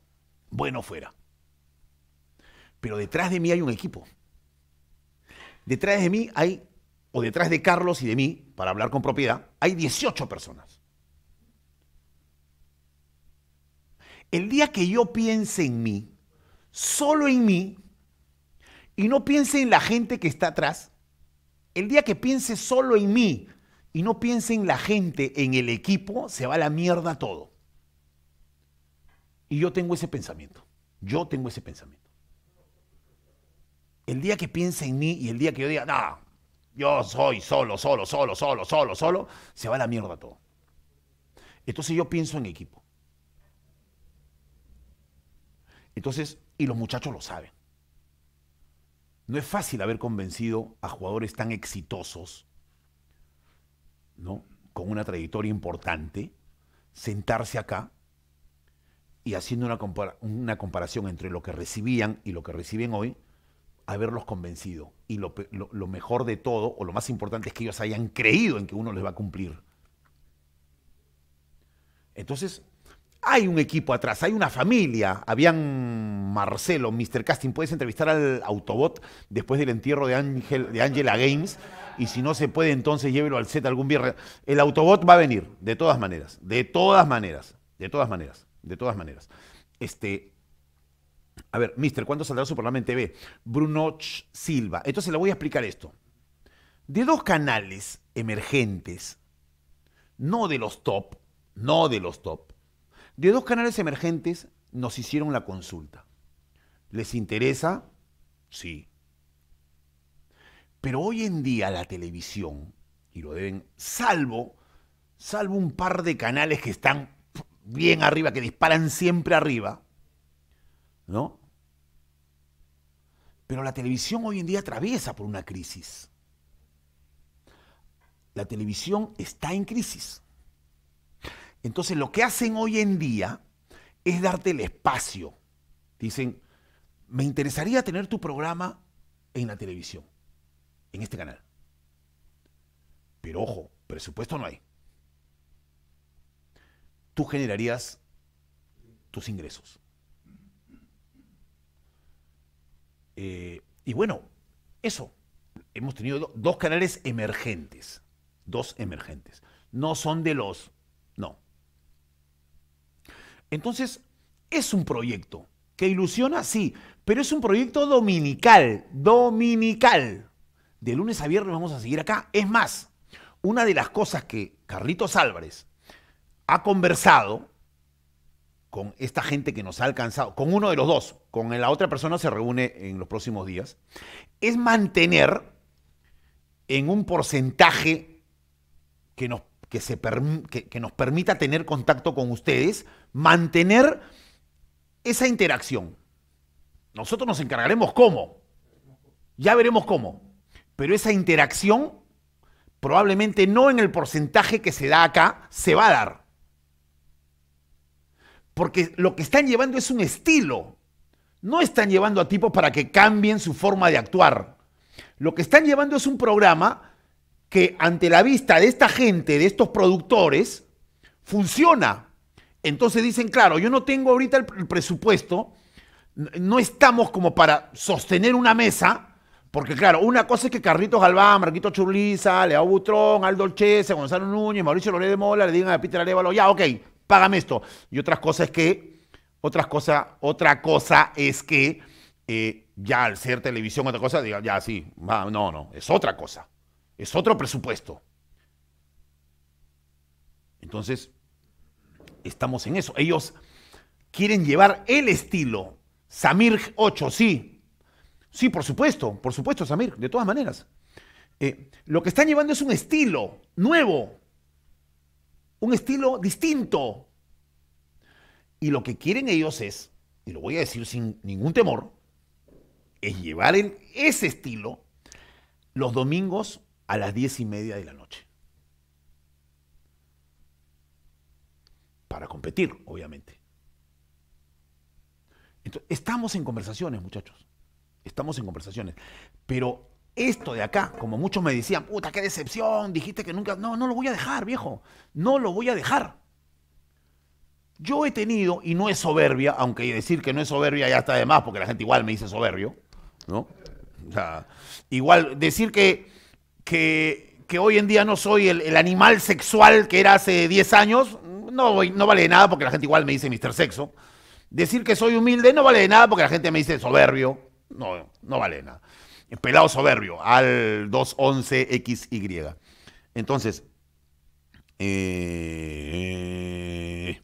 bueno fuera. Pero detrás de mí hay un equipo. Detrás de mí hay, o detrás de Carlos y de mí, para hablar con propiedad, hay 18 personas. El día que yo piense en mí, solo en mí, y no piense en la gente que está atrás, el día que piense solo en mí y no piense en la gente, en el equipo, se va a la mierda todo. Y yo tengo ese pensamiento. Yo tengo ese pensamiento. El día que piense en mí y el día que yo diga, no, yo soy solo, solo, solo, solo, solo, solo, se va a la mierda todo. Entonces yo pienso en equipo. Entonces, y los muchachos lo saben. No es fácil haber convencido a jugadores tan exitosos, ¿no? Con una trayectoria importante, sentarse acá y haciendo una, comparación entre lo que recibían y lo que reciben hoy, haberlos convencido. Y lo, lo, mejor de todo, o lo más importante, es que ellos hayan creído en que uno les va a cumplir. Entonces, hay un equipo atrás, hay una familia. Habían Marcelo, Mr. Casting, puedes entrevistar al Autobot después del entierro de, Ángel, de Angela Games. Y si no se puede, entonces llévelo al set algún viernes. El Autobot va a venir, de todas maneras, de todas maneras, de todas maneras, de todas maneras. Este, a ver, Mr., ¿cuándo saldrá programa en TV? Bruno Silva. Entonces le voy a explicar esto. De dos canales emergentes, no de los top, no de los top, de dos canales emergentes nos hicieron la consulta. ¿Les interesa? Sí. Pero hoy en día la televisión, y lo deben, salvo, salvo un par de canales que están bien arriba, que disparan siempre arriba, ¿no? Pero la televisión hoy en día atraviesa por una crisis. La televisión está en crisis. Entonces lo que hacen hoy en día es darte el espacio. Dicen, me interesaría tener tu programa en la televisión, en este canal. Pero ojo, presupuesto no hay. Tú generarías tus ingresos. Eh, y bueno, eso. Hemos tenido dos canales emergentes. Dos emergentes. No son de los... No, entonces, es un proyecto que ilusiona, sí, pero es un proyecto dominical, dominical. De lunes a viernes vamos a seguir acá. Es más, una de las cosas que Carlitos Álvarez ha conversado con esta gente que nos ha alcanzado, con uno de los dos, con la otra persona se reúne en los próximos días, es mantener en un porcentaje que nos que, se nos permita tener contacto con ustedes, mantener esa interacción. Nosotros nos encargaremos cómo. Ya veremos cómo. Pero esa interacción probablemente no en el porcentaje que se da acá, se va a dar. Porque lo que están llevando es un estilo. No están llevando a tipos para que cambien su forma de actuar. Lo que están llevando es un programa que ante la vista de esta gente, de estos productores, funciona. Entonces dicen, claro, yo no tengo ahorita el, presupuesto, no estamos como para sostener una mesa, porque claro, una cosa es que Carrito Galván, Marquito Churliza, Leao Butrón, Aldo se Gonzalo Núñez, Mauricio Loré de Mola, le digan a Peter Arevalo, ya, ok, págame esto. Y otras cosas es que, otras cosas, otra cosa es que eh, ya al ser televisión, otra cosa, diga, ya, sí, no, no, es otra cosa es otro presupuesto. Entonces, estamos en eso. Ellos quieren llevar el estilo. Samir 8, sí. Sí, por supuesto, por supuesto, Samir, de todas maneras. Eh, lo que están llevando es un estilo nuevo, un estilo distinto. Y lo que quieren ellos es, y lo voy a decir sin ningún temor, es llevar en ese estilo los domingos a las diez y media de la noche. Para competir, obviamente. Entonces, estamos en conversaciones, muchachos. Estamos en conversaciones. Pero esto de acá, como muchos me decían, puta, qué decepción, dijiste que nunca... No, no lo voy a dejar, viejo. No lo voy a dejar. Yo he tenido, y no es soberbia, aunque decir que no es soberbia ya está de más, porque la gente igual me dice soberbio, ¿no? igual decir que que, hoy en día no soy el, animal sexual que era hace 10 años, no, no vale de nada porque la gente igual me dice Mr. Sexo. Decir que soy humilde no vale de nada porque la gente me dice soberbio, no, no vale nada. Pelado soberbio, al 211XY. Entonces, eh,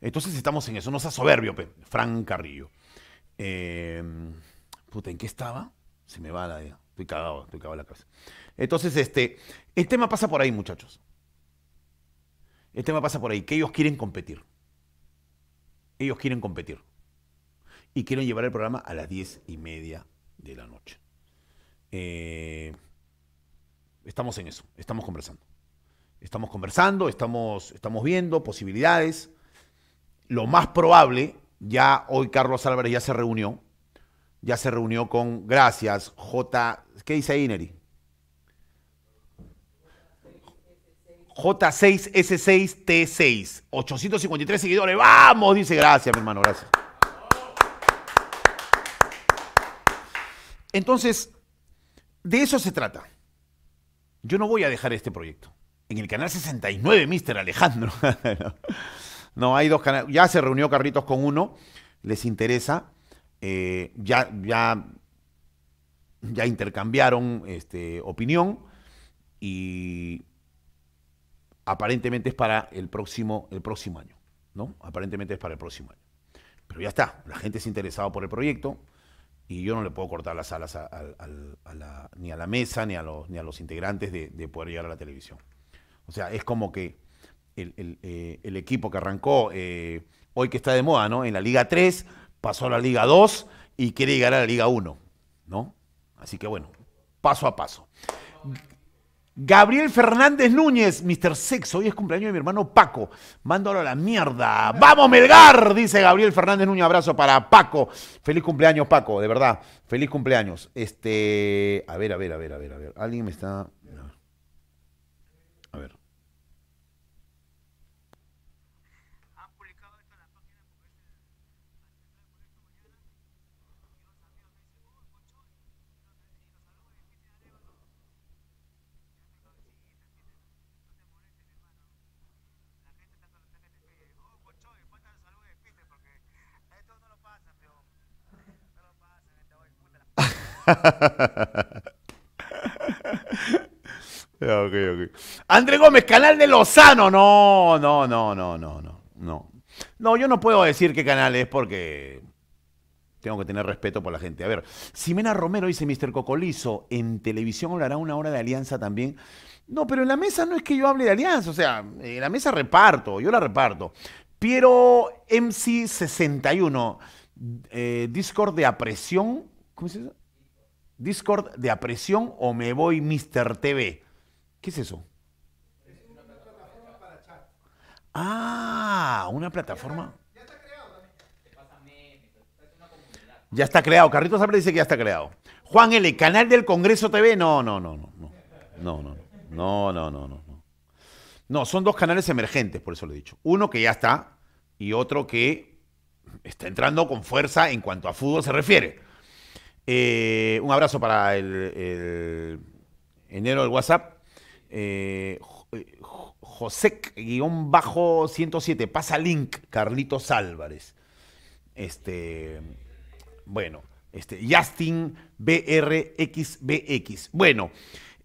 entonces estamos en eso. No seas soberbio, Fran Carrillo. Eh, puta, ¿en qué estaba? Se me va la idea estoy cagado, estoy cagado la cabeza. Entonces, este, tema pasa por ahí, muchachos. El tema pasa por ahí, que ellos quieren competir. Ellos quieren competir. Y quieren llevar el programa a las diez y media de la noche. Eh, estamos en eso, estamos conversando. Estamos conversando, estamos, estamos viendo posibilidades. Lo más probable, ya hoy Carlos Álvarez ya se reunió ya se reunió con, gracias, J, ¿qué dice Ineri? J6S6T6, 853 seguidores, vamos, dice, gracias, mi hermano, gracias. Entonces, de eso se trata. Yo no voy a dejar este proyecto. En el canal 69, Mr. Alejandro. *laughs* no, hay dos canales. Ya se reunió Carritos con uno, les interesa. Eh, ya, ya, ya intercambiaron este, opinión y aparentemente es para el próximo, el próximo año, ¿no? Aparentemente es para el próximo año. Pero ya está, la gente es interesada por el proyecto y yo no le puedo cortar las alas ni a la mesa ni a los, ni a los integrantes de, poder llegar a la televisión. O sea, es como que el, el, eh, equipo que arrancó eh, hoy que está de moda, ¿no? En la Liga 3 pasó a la Liga 2 y quiere llegar a la Liga 1, ¿no? Así que bueno, paso a paso. Gabriel Fernández Núñez, Mr. Sexo, hoy es cumpleaños de mi hermano Paco. Mándalo a la mierda. ¡Vamos, Melgar! Dice Gabriel Fernández Núñez. Abrazo para Paco. Feliz cumpleaños, Paco, de verdad. Feliz cumpleaños. Este. A ver, a ver, a ver, a ver, a ver. Alguien me está. *laughs* André Gómez, canal de Lozano. No, no, no, no, no, no. No, no yo no puedo decir qué canal es porque tengo que tener respeto por la gente. A ver, Ximena Romero dice, Mr. Cocolizo, en televisión hablará una hora de alianza también. No, pero en la mesa no es que yo hable de alianza, o sea, en la mesa reparto, yo la reparto. Piero MC61, eh, Discord de apresión, ¿cómo se Discord de apresión o me voy Mr. TV. ¿Qué es eso? Es una plataforma para chat. Ah, una plataforma. Ya está, creado. Ya está creado. Carrito Sabre dice que ya está creado. Juan L., canal del Congreso TV. No, no, no, no. No, no, no. No, no, no, no. No, son dos canales emergentes, por eso lo he dicho. Uno que ya está y otro que está entrando con fuerza en cuanto a fútbol se refiere. Eh, un abrazo para el, enero del WhatsApp. Eh, eh Josec-107. Pasa link, Carlitos Álvarez. Este. Bueno. Este, Justin BRXBX. Bueno.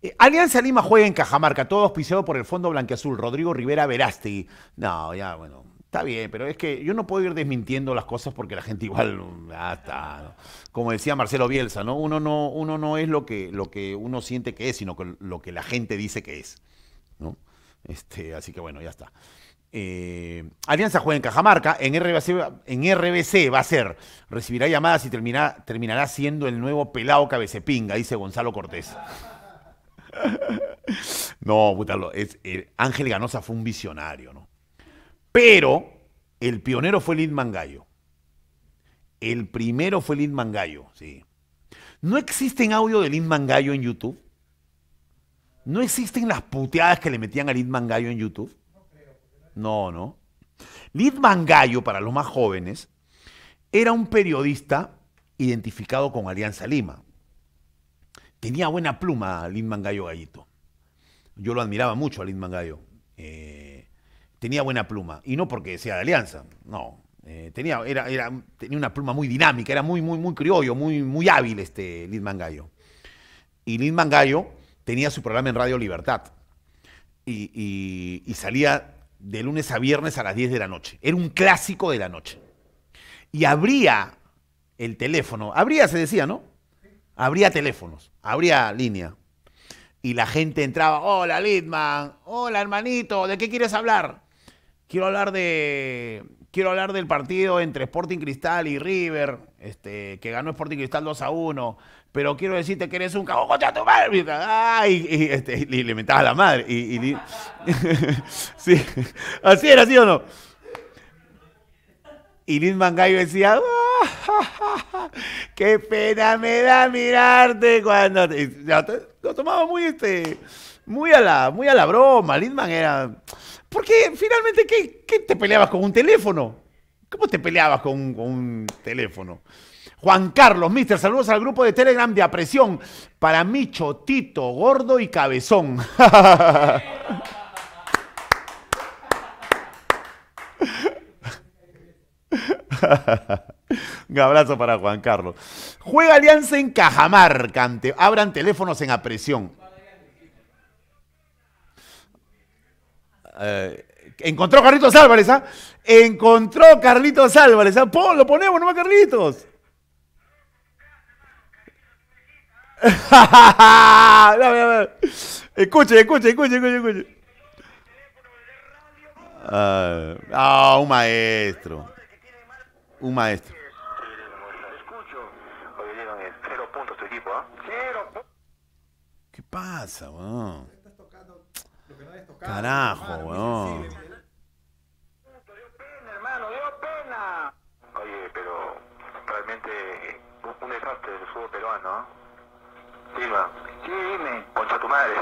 Eh, Alianza Lima juega en Cajamarca, todo auspiciado por el Fondo Blanqueazul, Rodrigo Rivera Verástegui. No, ya, bueno, Está bien, pero es que yo no puedo ir desmintiendo las cosas porque la gente igual ah, está, Como decía Marcelo Bielsa, ¿no? Uno no, uno no es lo que, lo que uno siente que es, sino lo que la gente dice que es. Este, así que bueno, ya está. Eh, Alianza juega en Cajamarca, en RBC, va a ser, recibirá llamadas y terminará siendo el nuevo pelado cabecepinga, dice Gonzalo Cortés. *laughs* no, puta, es, Ángel Ganosa fue un visionario, pero el pionero fue Lin Mangallo. El primero fue Lin Mangallo, sí. ¿No existen audio de Lin Mangallo en YouTube? ¿No existen las puteadas que le metían a Lin Mangallo en YouTube? No, no. Lin Mangallo, para los más jóvenes, era un periodista identificado con Alianza Lima. Tenía buena pluma Lin Mangallo Gallito. Yo lo admiraba mucho a Lin Mangallo. Eh, tenía buena pluma. Y no porque sea de Alianza, no. Eh, tenía, era, tenía una pluma muy dinámica, era muy, muy, muy criollo, muy, muy hábil este Lidman Gallo. Y Lidman Gallo tenía su programa en Radio Libertad. Y, salía de lunes a viernes a las 10 de la noche. Era un clásico de la noche. Y abría el teléfono, habría, se decía, ¿no? Habría teléfonos, habría línea y la gente entraba, hola Lidman, hola hermanito, ¿de qué quieres hablar? Quiero hablar de. Quiero hablar del partido entre Sporting Cristal y River, este, que ganó Sporting Cristal 2 a 1, pero quiero decirte que eres un cagón a tu madre. Este, y, le mentaba la madre. Y, *laughs* Así era, así o no? Y Lindman Mangayo decía, ah, ¡qué pena me da mirarte! Cuando lo tomaba muy, este, muy, a la, muy a la broma. Lindman era porque finalmente, ¿qué, te peleabas con un teléfono? ¿Cómo te peleabas con un, teléfono? Juan Carlos, mister, saludos al grupo de Telegram de Apresión. Para Micho, Tito, Gordo y Cabezón. *laughs* Un abrazo para Juan Carlos. Juega Alianza en Cajamarca. abran teléfonos en apresión. Eh, encontró Carlitos Álvarez, ¿ah? Encontró Carlitos Álvarez, ¿ah? lo ponemos nomás, Carlitos. *laughs* escuche, escuche, escuche, escuche, escuche. Ah, uh, oh, un maestro. Un maestro. Eh, ¿ah? ¿Qué pasa, weón? Carajo, weón. Dio pena, hermano, dio pena. Oye, pero realmente un desastre del fútbol peruano, ¿no? Silva. Sí, dime. Concha tu madre.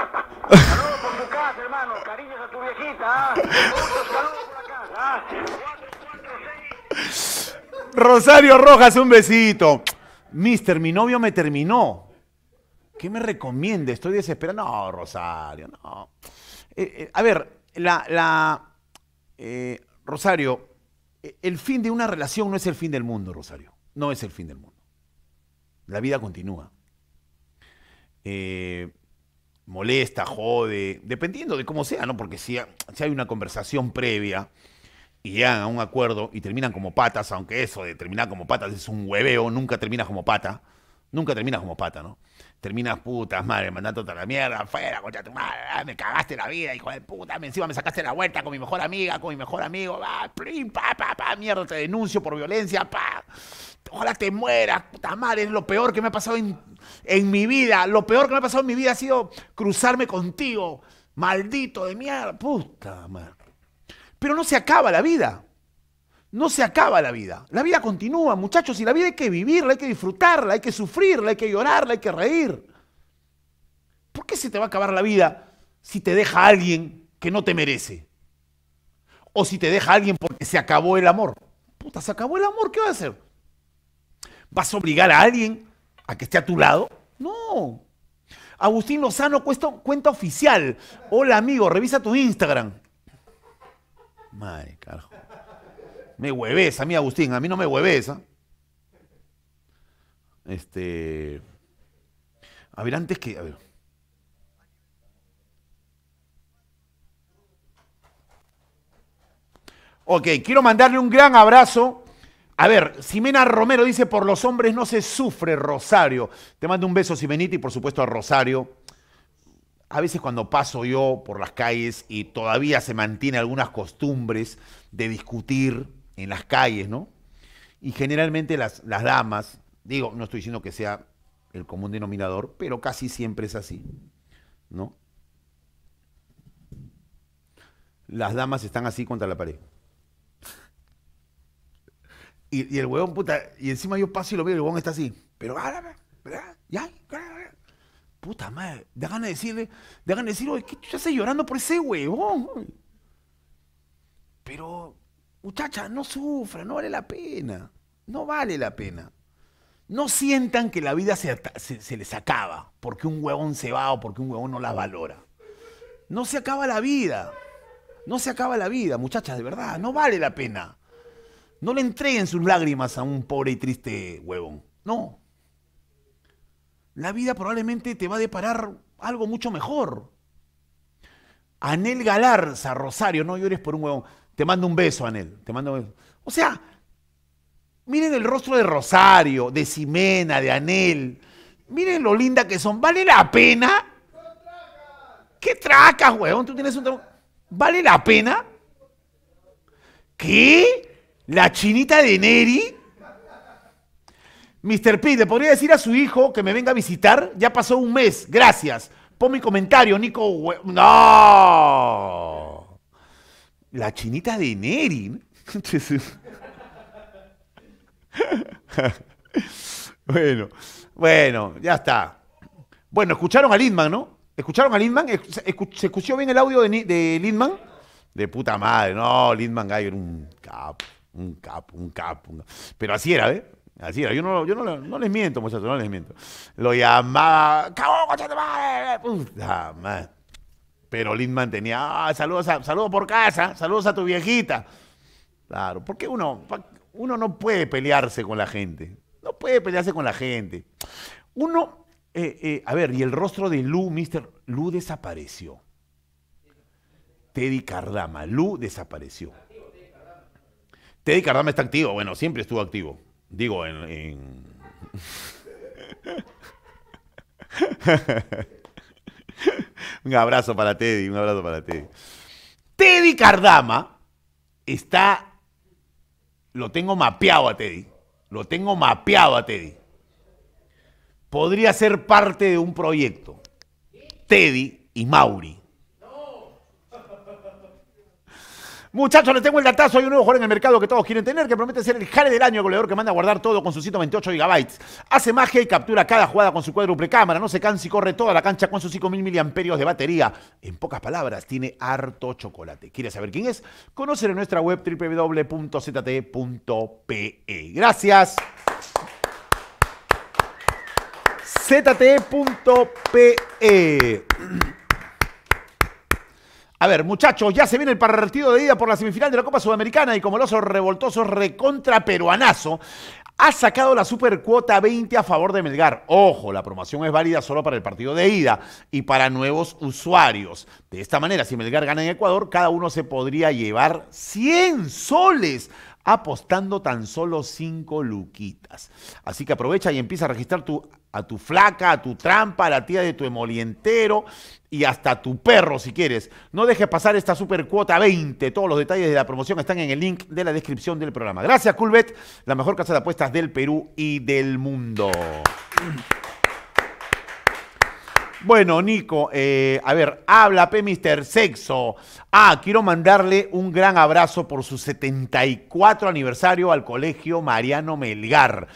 Saludos por tu casa, hermano. Cariños a tu viejita. ¿ah? Saludos por la casa. ¿ah? Rosario Rojas, un besito. Mister, mi novio me terminó. ¿Qué me recomiende? Estoy desesperado. No, Rosario, no. Eh, eh, a ver, la, la eh, Rosario, el fin de una relación no es el fin del mundo, Rosario. No es el fin del mundo. La vida continúa. molesta, jode, dependiendo de cómo sea, ¿no? Porque si, si, hay una conversación previa y llegan a un acuerdo y terminan como patas, aunque eso de terminar como patas es un hueveo, nunca terminas como pata, nunca terminas como pata, ¿no? terminas putas, madre, mandando toda la mierda, afuera, concha tu madre, ah, me cagaste la vida, hijo de puta, encima me sacaste la vuelta con mi mejor amiga, con mi mejor amigo, pa, pa, pa, mierda, te denuncio por violencia, pa. Ojalá te mueras, puta madre, es lo peor que me ha pasado en, en mi vida, lo peor que me ha pasado en mi vida ha sido cruzarme contigo, maldito de mierda, puta madre. Pero no se acaba la vida no se acaba la vida. La vida continúa, muchachos, y la vida hay que vivirla, hay que disfrutarla, hay que sufrirla, hay que llorarla, hay que reír. ¿Por qué se te va a acabar la vida si te deja alguien que no te merece? O si te deja alguien porque se acabó el amor. Puta, se acabó el amor, ¿qué vas a hacer? ¿Vas a obligar a alguien a que esté a tu lado? No. Agustín Lozano, cuesta, cuenta oficial. Hola amigo, revisa tu Instagram. Madre, carajo. Me hueves a mí, Agustín, a mí no me hueves. ¿ah? Este. A ver, antes que. Ok, quiero mandarle un gran abrazo. A ver, Simena Romero dice, por los hombres no se sufre, Rosario. Te mando un beso, Simenita, y por supuesto a Rosario. A veces cuando paso yo por las calles y todavía se mantiene algunas costumbres de discutir, en las calles, ¿no? Y generalmente las, damas, digo, no estoy diciendo que sea el común denominador, pero casi siempre es así, ¿no? Las damas están así contra la pared. Y, el huevón, puta, y encima yo paso y lo veo el huevón está así. Pero, ah, ah, ah, ya, puta madre, dejan de decirle, dejan de decir, oye, ¿qué tú estás llorando por ese huevón? Pero, Muchachas, no sufran, no vale la pena. No vale la pena. No sientan que la vida se, les acaba porque un huevón se va o porque un huevón no la valora. No se acaba la vida. No se acaba la vida, muchachas, de verdad. No vale la pena. No le entreguen sus lágrimas a un pobre y triste huevón. No. La vida probablemente te va a deparar algo mucho mejor. Anel Galarza, Rosario, no llores por un huevón. Te mando un beso, Anel. Te mando un beso. O sea, miren el rostro de Rosario, de Simena, de Anel. Miren lo linda que son. ¿Vale la pena? ¿Qué tracas, weón? Tú tienes un... ¿Vale la pena? ¿Qué? ¿La chinita de Neri? Mr. P, le podría decir a su hijo que me venga a visitar. Ya pasó un mes. Gracias. Pon mi comentario, Nico. No la chinita de Neri. *laughs* *laughs* bueno, bueno, ya está. Bueno, escucharon a Lindman, ¿no? ¿Escucharon a Lindman? ¿Se escuchó bien el audio de, Lindman? De puta madre, no, Lindman era un capo, un capo, un capo. Un capo. Pero así era, ¿eh? Así era, yo no, yo no, les miento, muchachos, no les miento. Lo llamaba, coche madre, puta madre. Pero Lindman tenía, ah, saludos, a, saludos por casa, saludos a tu viejita. Claro, porque uno, uno no puede pelearse con la gente. No puede pelearse con la gente. Uno, eh, eh, a ver, y el rostro de Lu, Mr. Lu desapareció. Teddy Cardama, Lu desapareció. Teddy Cardama está activo, bueno, siempre estuvo activo. Digo, en... *laughs* *laughs* un abrazo para Teddy, un abrazo para Teddy. Teddy Cardama está. Lo tengo mapeado a Teddy. Lo tengo mapeado a Teddy. Podría ser parte de un proyecto. Teddy y Mauri. Muchachos, les tengo el datazo. Hay un nuevo jugador en el mercado que todos quieren tener, que promete ser el jale del año, goleador que manda a guardar todo con sus 128 gigabytes. Hace magia y captura cada jugada con su cuádruple cámara. No se cansa y corre toda la cancha con sus 5.000 miliamperios de batería. En pocas palabras, tiene harto chocolate. ¿Quieres saber quién es? Conocer en nuestra web www.zte.pe. Gracias. ZTE.pe a ver, muchachos, ya se viene el partido de ida por la semifinal de la Copa Sudamericana y como el oso revoltoso recontra peruanazo, ha sacado la cuota 20 a favor de Melgar. Ojo, la promoción es válida solo para el partido de ida y para nuevos usuarios. De esta manera, si Melgar gana en Ecuador, cada uno se podría llevar 100 soles apostando tan solo cinco luquitas. Así que aprovecha y empieza a registrar tu, a tu flaca, a tu trampa, a la tía de tu emolientero y hasta a tu perro si quieres. No dejes pasar esta super cuota 20. Todos los detalles de la promoción están en el link de la descripción del programa. Gracias, Culbet, la mejor casa de apuestas del Perú y del mundo. Bueno, Nico, eh, a ver, habla P. Mister Sexo. Ah, quiero mandarle un gran abrazo por su 74 aniversario al Colegio Mariano Melgar.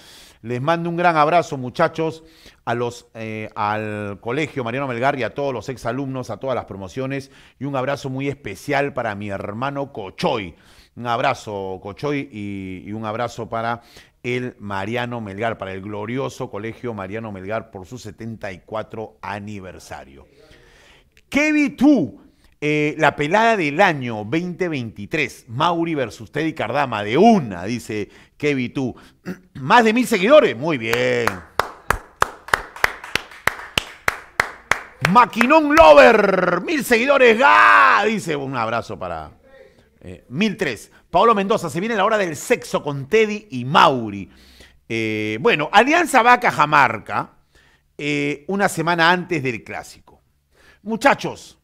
Les mando un gran abrazo, muchachos, a los, eh, al Colegio Mariano Melgar y a todos los exalumnos, a todas las promociones. Y un abrazo muy especial para mi hermano Cochoy. Un abrazo, Cochoy, y un abrazo para el Mariano Melgar, para el glorioso Colegio Mariano Melgar por su 74 aniversario. Kevin Tú, eh, la pelada del año 2023, Mauri versus Teddy Cardama, de una, dice Kevin Tú. *clears throat* Más de mil seguidores, muy bien. Maquinón Lover, mil seguidores, ¡ga! Dice un abrazo para eh, mil tres. Paolo Mendoza, se viene la hora del sexo con Teddy y Mauri. Eh, bueno, Alianza va a Cajamarca eh, una semana antes del clásico. Muchachos,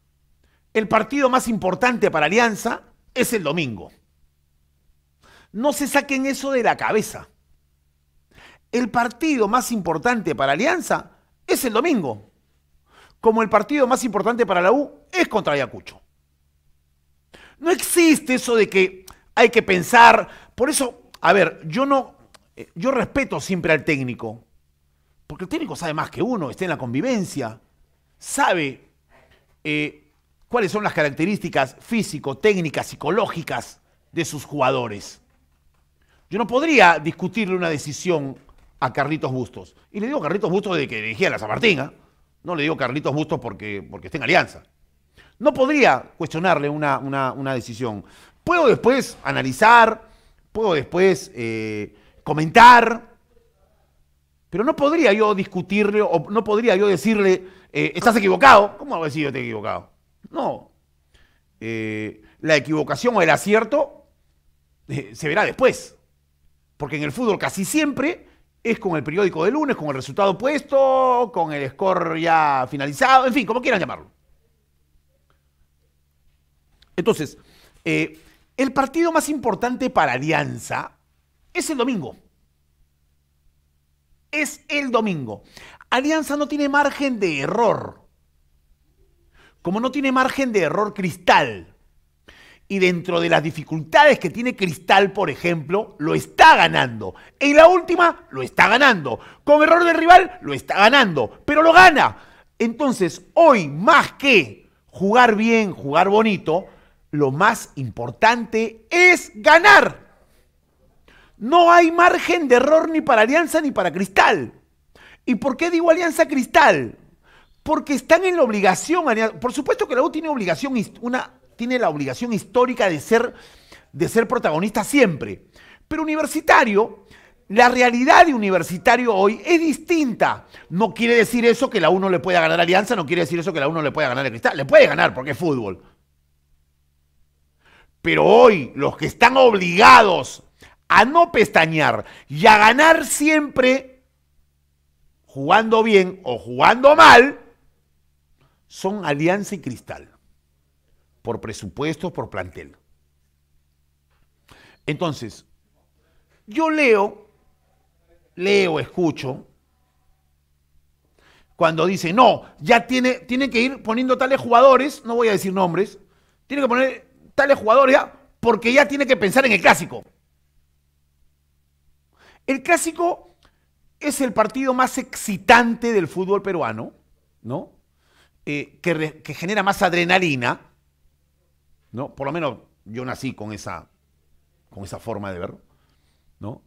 el partido más importante para Alianza es el domingo. No se saquen eso de la cabeza. El partido más importante para Alianza es el domingo. Como el partido más importante para la U es contra Ayacucho. No existe eso de que hay que pensar. Por eso, a ver, yo no, eh, yo respeto siempre al técnico, porque el técnico sabe más que uno, está en la convivencia, sabe eh, cuáles son las características físico, técnicas, psicológicas de sus jugadores. Yo no podría discutirle una decisión a Carlitos Bustos. Y le digo Carlitos Bustos de que dirigía a la Zamartina. no le digo Carlitos Bustos porque, porque está en alianza. No podría cuestionarle una, una, una decisión. Puedo después analizar, puedo después eh, comentar, pero no podría yo discutirle o no podría yo decirle, eh, estás equivocado. ¿Cómo voy a decir yo te equivocado? No. Eh, la equivocación o el acierto se verá después. Porque en el fútbol casi siempre es con el periódico de lunes, con el resultado puesto, con el score ya finalizado, en fin, como quieran llamarlo. Entonces, eh, el partido más importante para Alianza es el domingo. Es el domingo. Alianza no tiene margen de error. Como no tiene margen de error Cristal. Y dentro de las dificultades que tiene Cristal, por ejemplo, lo está ganando. En la última, lo está ganando. Con error del rival, lo está ganando. Pero lo gana. Entonces, hoy, más que jugar bien, jugar bonito, lo más importante es ganar. No hay margen de error ni para Alianza ni para Cristal. ¿Y por qué digo Alianza Cristal? Porque están en la obligación, por supuesto que la U tiene, una, tiene la obligación histórica de ser, de ser protagonista siempre. Pero universitario, la realidad de universitario hoy es distinta. No quiere decir eso que la U no le pueda ganar Alianza, no quiere decir eso que la U no le pueda ganar a Cristal. Le puede ganar porque es fútbol. Pero hoy los que están obligados a no pestañear y a ganar siempre jugando bien o jugando mal son Alianza y Cristal, por presupuesto, por plantel. Entonces, yo leo, leo, escucho, cuando dice no, ya tiene, tiene que ir poniendo tales jugadores, no voy a decir nombres, tiene que poner tales jugadores ya, porque ya tiene que pensar en el clásico. El clásico es el partido más excitante del fútbol peruano, ¿no? Eh, que, genera más adrenalina, ¿no? Por lo menos yo nací con esa, con esa forma de verlo, ¿no?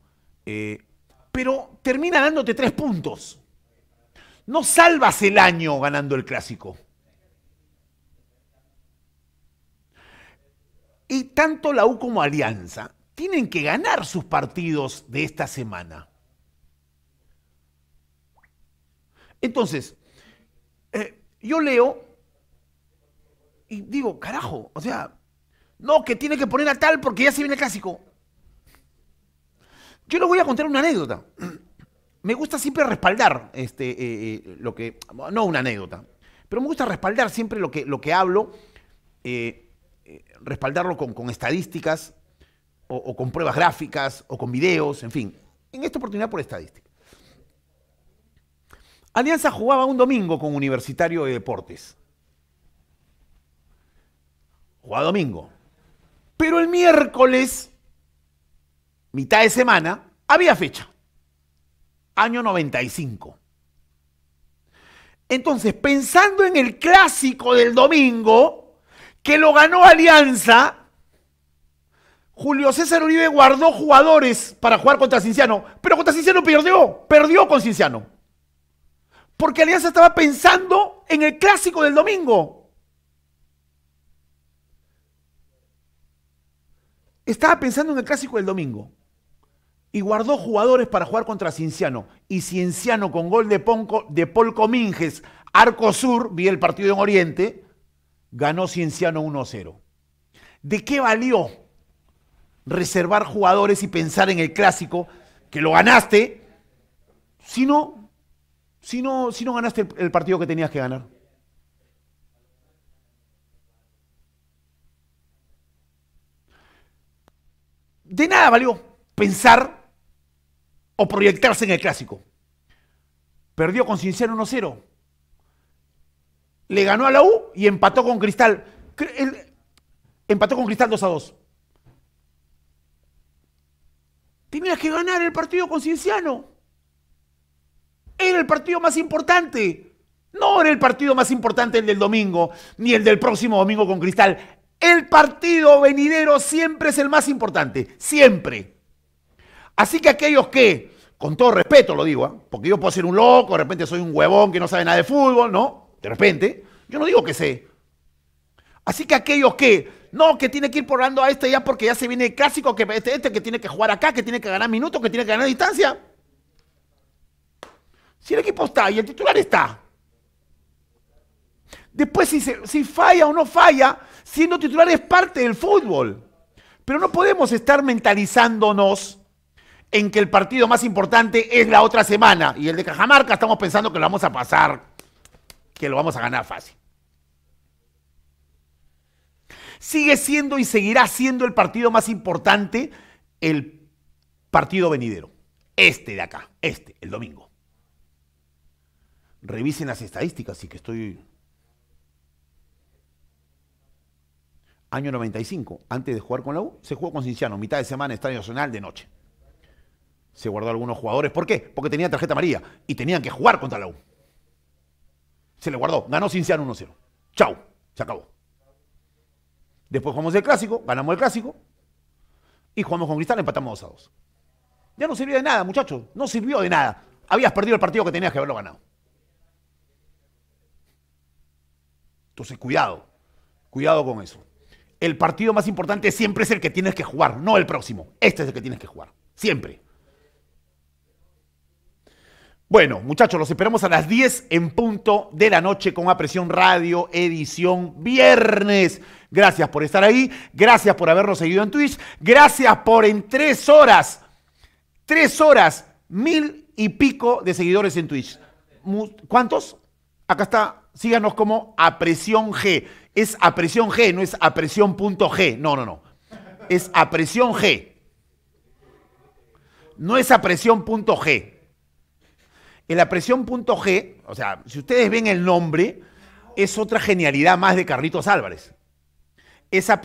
Eh, pero termina dándote tres puntos. No salvas el año ganando el clásico. Y tanto la U como Alianza tienen que ganar sus partidos de esta semana. Entonces, eh, yo leo y digo, carajo, o sea, no, que tiene que poner a tal porque ya se viene el clásico. Yo le voy a contar una anécdota. *clears throat* Me gusta siempre respaldar este, eh, eh, lo que. No una anécdota, pero me gusta respaldar siempre lo que, lo que hablo respaldarlo con, estadísticas o, o, con pruebas gráficas o con videos, en fin. En esta oportunidad por estadística. Alianza jugaba un domingo con Universitario de Deportes. Jugaba domingo. Pero el miércoles, mitad de semana, había fecha. Año 95. Entonces, pensando en el clásico del domingo, que lo ganó Alianza, Julio César Uribe guardó jugadores para jugar contra Cinciano, pero contra Cinciano perdió, perdió con Cinciano. Porque Alianza estaba pensando en el clásico del domingo. Estaba pensando en el clásico del domingo. Y guardó jugadores para jugar contra Cienciano. Y Cienciano con gol de, Ponco, de Paul Arco Sur, vi el partido en Oriente, ganó Cienciano 1-0. ¿De qué valió reservar jugadores y pensar en el clásico, que lo ganaste, si no, si no, ganaste el, partido que tenías que ganar? De nada valió pensar o proyectarse en el clásico. Perdió con Cienciano 1-0. Le ganó a la U y empató con Cristal. empató con Cristal 2 a 2. Tenías que ganar el partido con Cienciano. Era el partido más importante. No era el partido más importante el del domingo, ni el del próximo domingo con Cristal. El partido venidero siempre es el más importante, siempre. Así que aquellos que, con todo respeto lo digo, ¿ah? porque yo puedo ser un loco, de repente soy un huevón que no sabe nada de fútbol, ¿no? De repente. Yo no digo que sé. Así que aquellos que, no, que tiene que ir porrando a este ya porque ya se viene el clásico, que este, este, que tiene que jugar acá, que tiene que ganar minutos, que tiene que ganar distancia. Si el equipo está y el titular está. Después, si, si falla o no falla, siendo titular es parte del fútbol. Pero no podemos estar mentalizándonos en que el partido más importante es la otra semana. Y el de Cajamarca estamos pensando que lo vamos a pasar, que lo vamos a ganar fácil sigue siendo y seguirá siendo el partido más importante el partido venidero. Este de acá, este, el domingo. Revisen las estadísticas, sí que estoy... Año 95, antes de jugar con la U, se jugó con Cinciano, mitad de semana, Estadio Nacional, de noche. Se guardó algunos jugadores. ¿Por qué? Porque tenía tarjeta amarilla y tenían que jugar contra la U. Se le guardó. Ganó Cinciano 1-0. Chau. Se acabó. Después jugamos el clásico, ganamos el clásico y jugamos con Cristal, empatamos 2 a 2. Ya no sirvió de nada, muchachos. No sirvió de nada. Habías perdido el partido que tenías que haberlo ganado. Entonces, cuidado. Cuidado con eso. El partido más importante siempre es el que tienes que jugar, no el próximo. Este es el que tienes que jugar. Siempre. Bueno, muchachos, los esperamos a las 10 en punto de la noche con Apresión Radio, edición viernes. Gracias por estar ahí, gracias por habernos seguido en Twitch, gracias por en tres horas, tres horas, mil y pico de seguidores en Twitch. ¿Cuántos? Acá está, síganos como Apresión G. Es Apresión G, no es Apresión.g. No, no, no. Es Apresión G. No es Apresión.g. El la G, o sea, si ustedes ven el nombre, es otra genialidad más de Carlitos Álvarez. Esa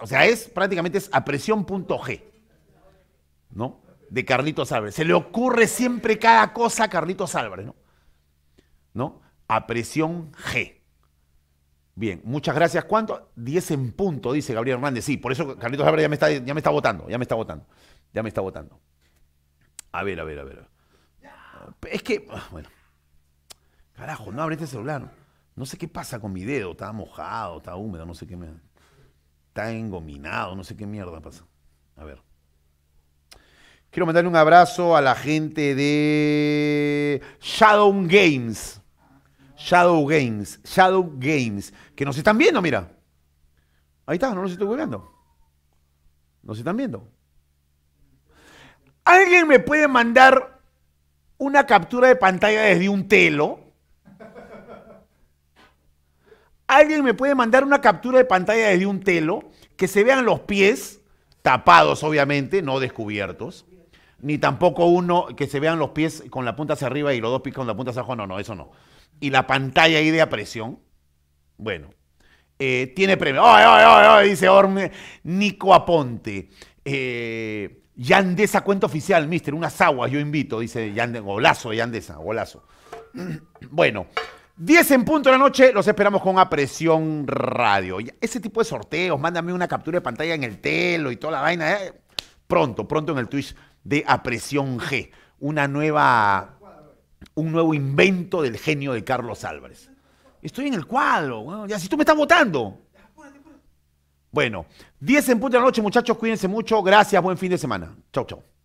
o sea, es prácticamente es G, ¿no? De Carlitos Álvarez. Se le ocurre siempre cada cosa a Carlitos Álvarez, ¿no? ¿No? A presión G. Bien, muchas gracias. ¿Cuánto? 10 en punto, dice Gabriel Hernández. Sí, por eso Carlitos Álvarez ya me está, ya me está votando, ya me está votando, ya me está votando. A ver, a ver, a ver es que, ah, bueno, carajo, no abre este celular. No sé qué pasa con mi dedo, está mojado, está húmedo, no sé qué me... Está engominado, no sé qué mierda pasa. A ver. Quiero mandarle un abrazo a la gente de Shadow Games. Shadow Games, Shadow Games, que nos están viendo, mira. Ahí está, no nos estoy viendo. Nos están viendo. ¿Alguien me puede mandar una captura de pantalla desde un telo? ¿Alguien me puede mandar una captura de pantalla desde un telo? Que se vean los pies, tapados obviamente, no descubiertos. Ni tampoco uno que se vean los pies con la punta hacia arriba y los dos pies con la punta hacia abajo. No, no, eso no. Y la pantalla ahí de apresión. presión. Bueno, eh, tiene premio. ay, ay! ay dice Orme Nico Aponte. Eh, Yandesa cuenta oficial, mister, unas aguas, yo invito, dice Yandesa, golazo de Yandesa, golazo. Bueno, 10 en punto de la noche, los esperamos con Apresión Radio. Ese tipo de sorteos, mándame una captura de pantalla en el telo y toda la vaina. Eh. Pronto, pronto en el Twitch de Apresión G. Una nueva, un nuevo invento del genio de Carlos Álvarez. Estoy en el cuadro, y ya si tú me estás votando. Bueno, 10 en punto de la noche, muchachos. Cuídense mucho. Gracias. Buen fin de semana. Chau, chau.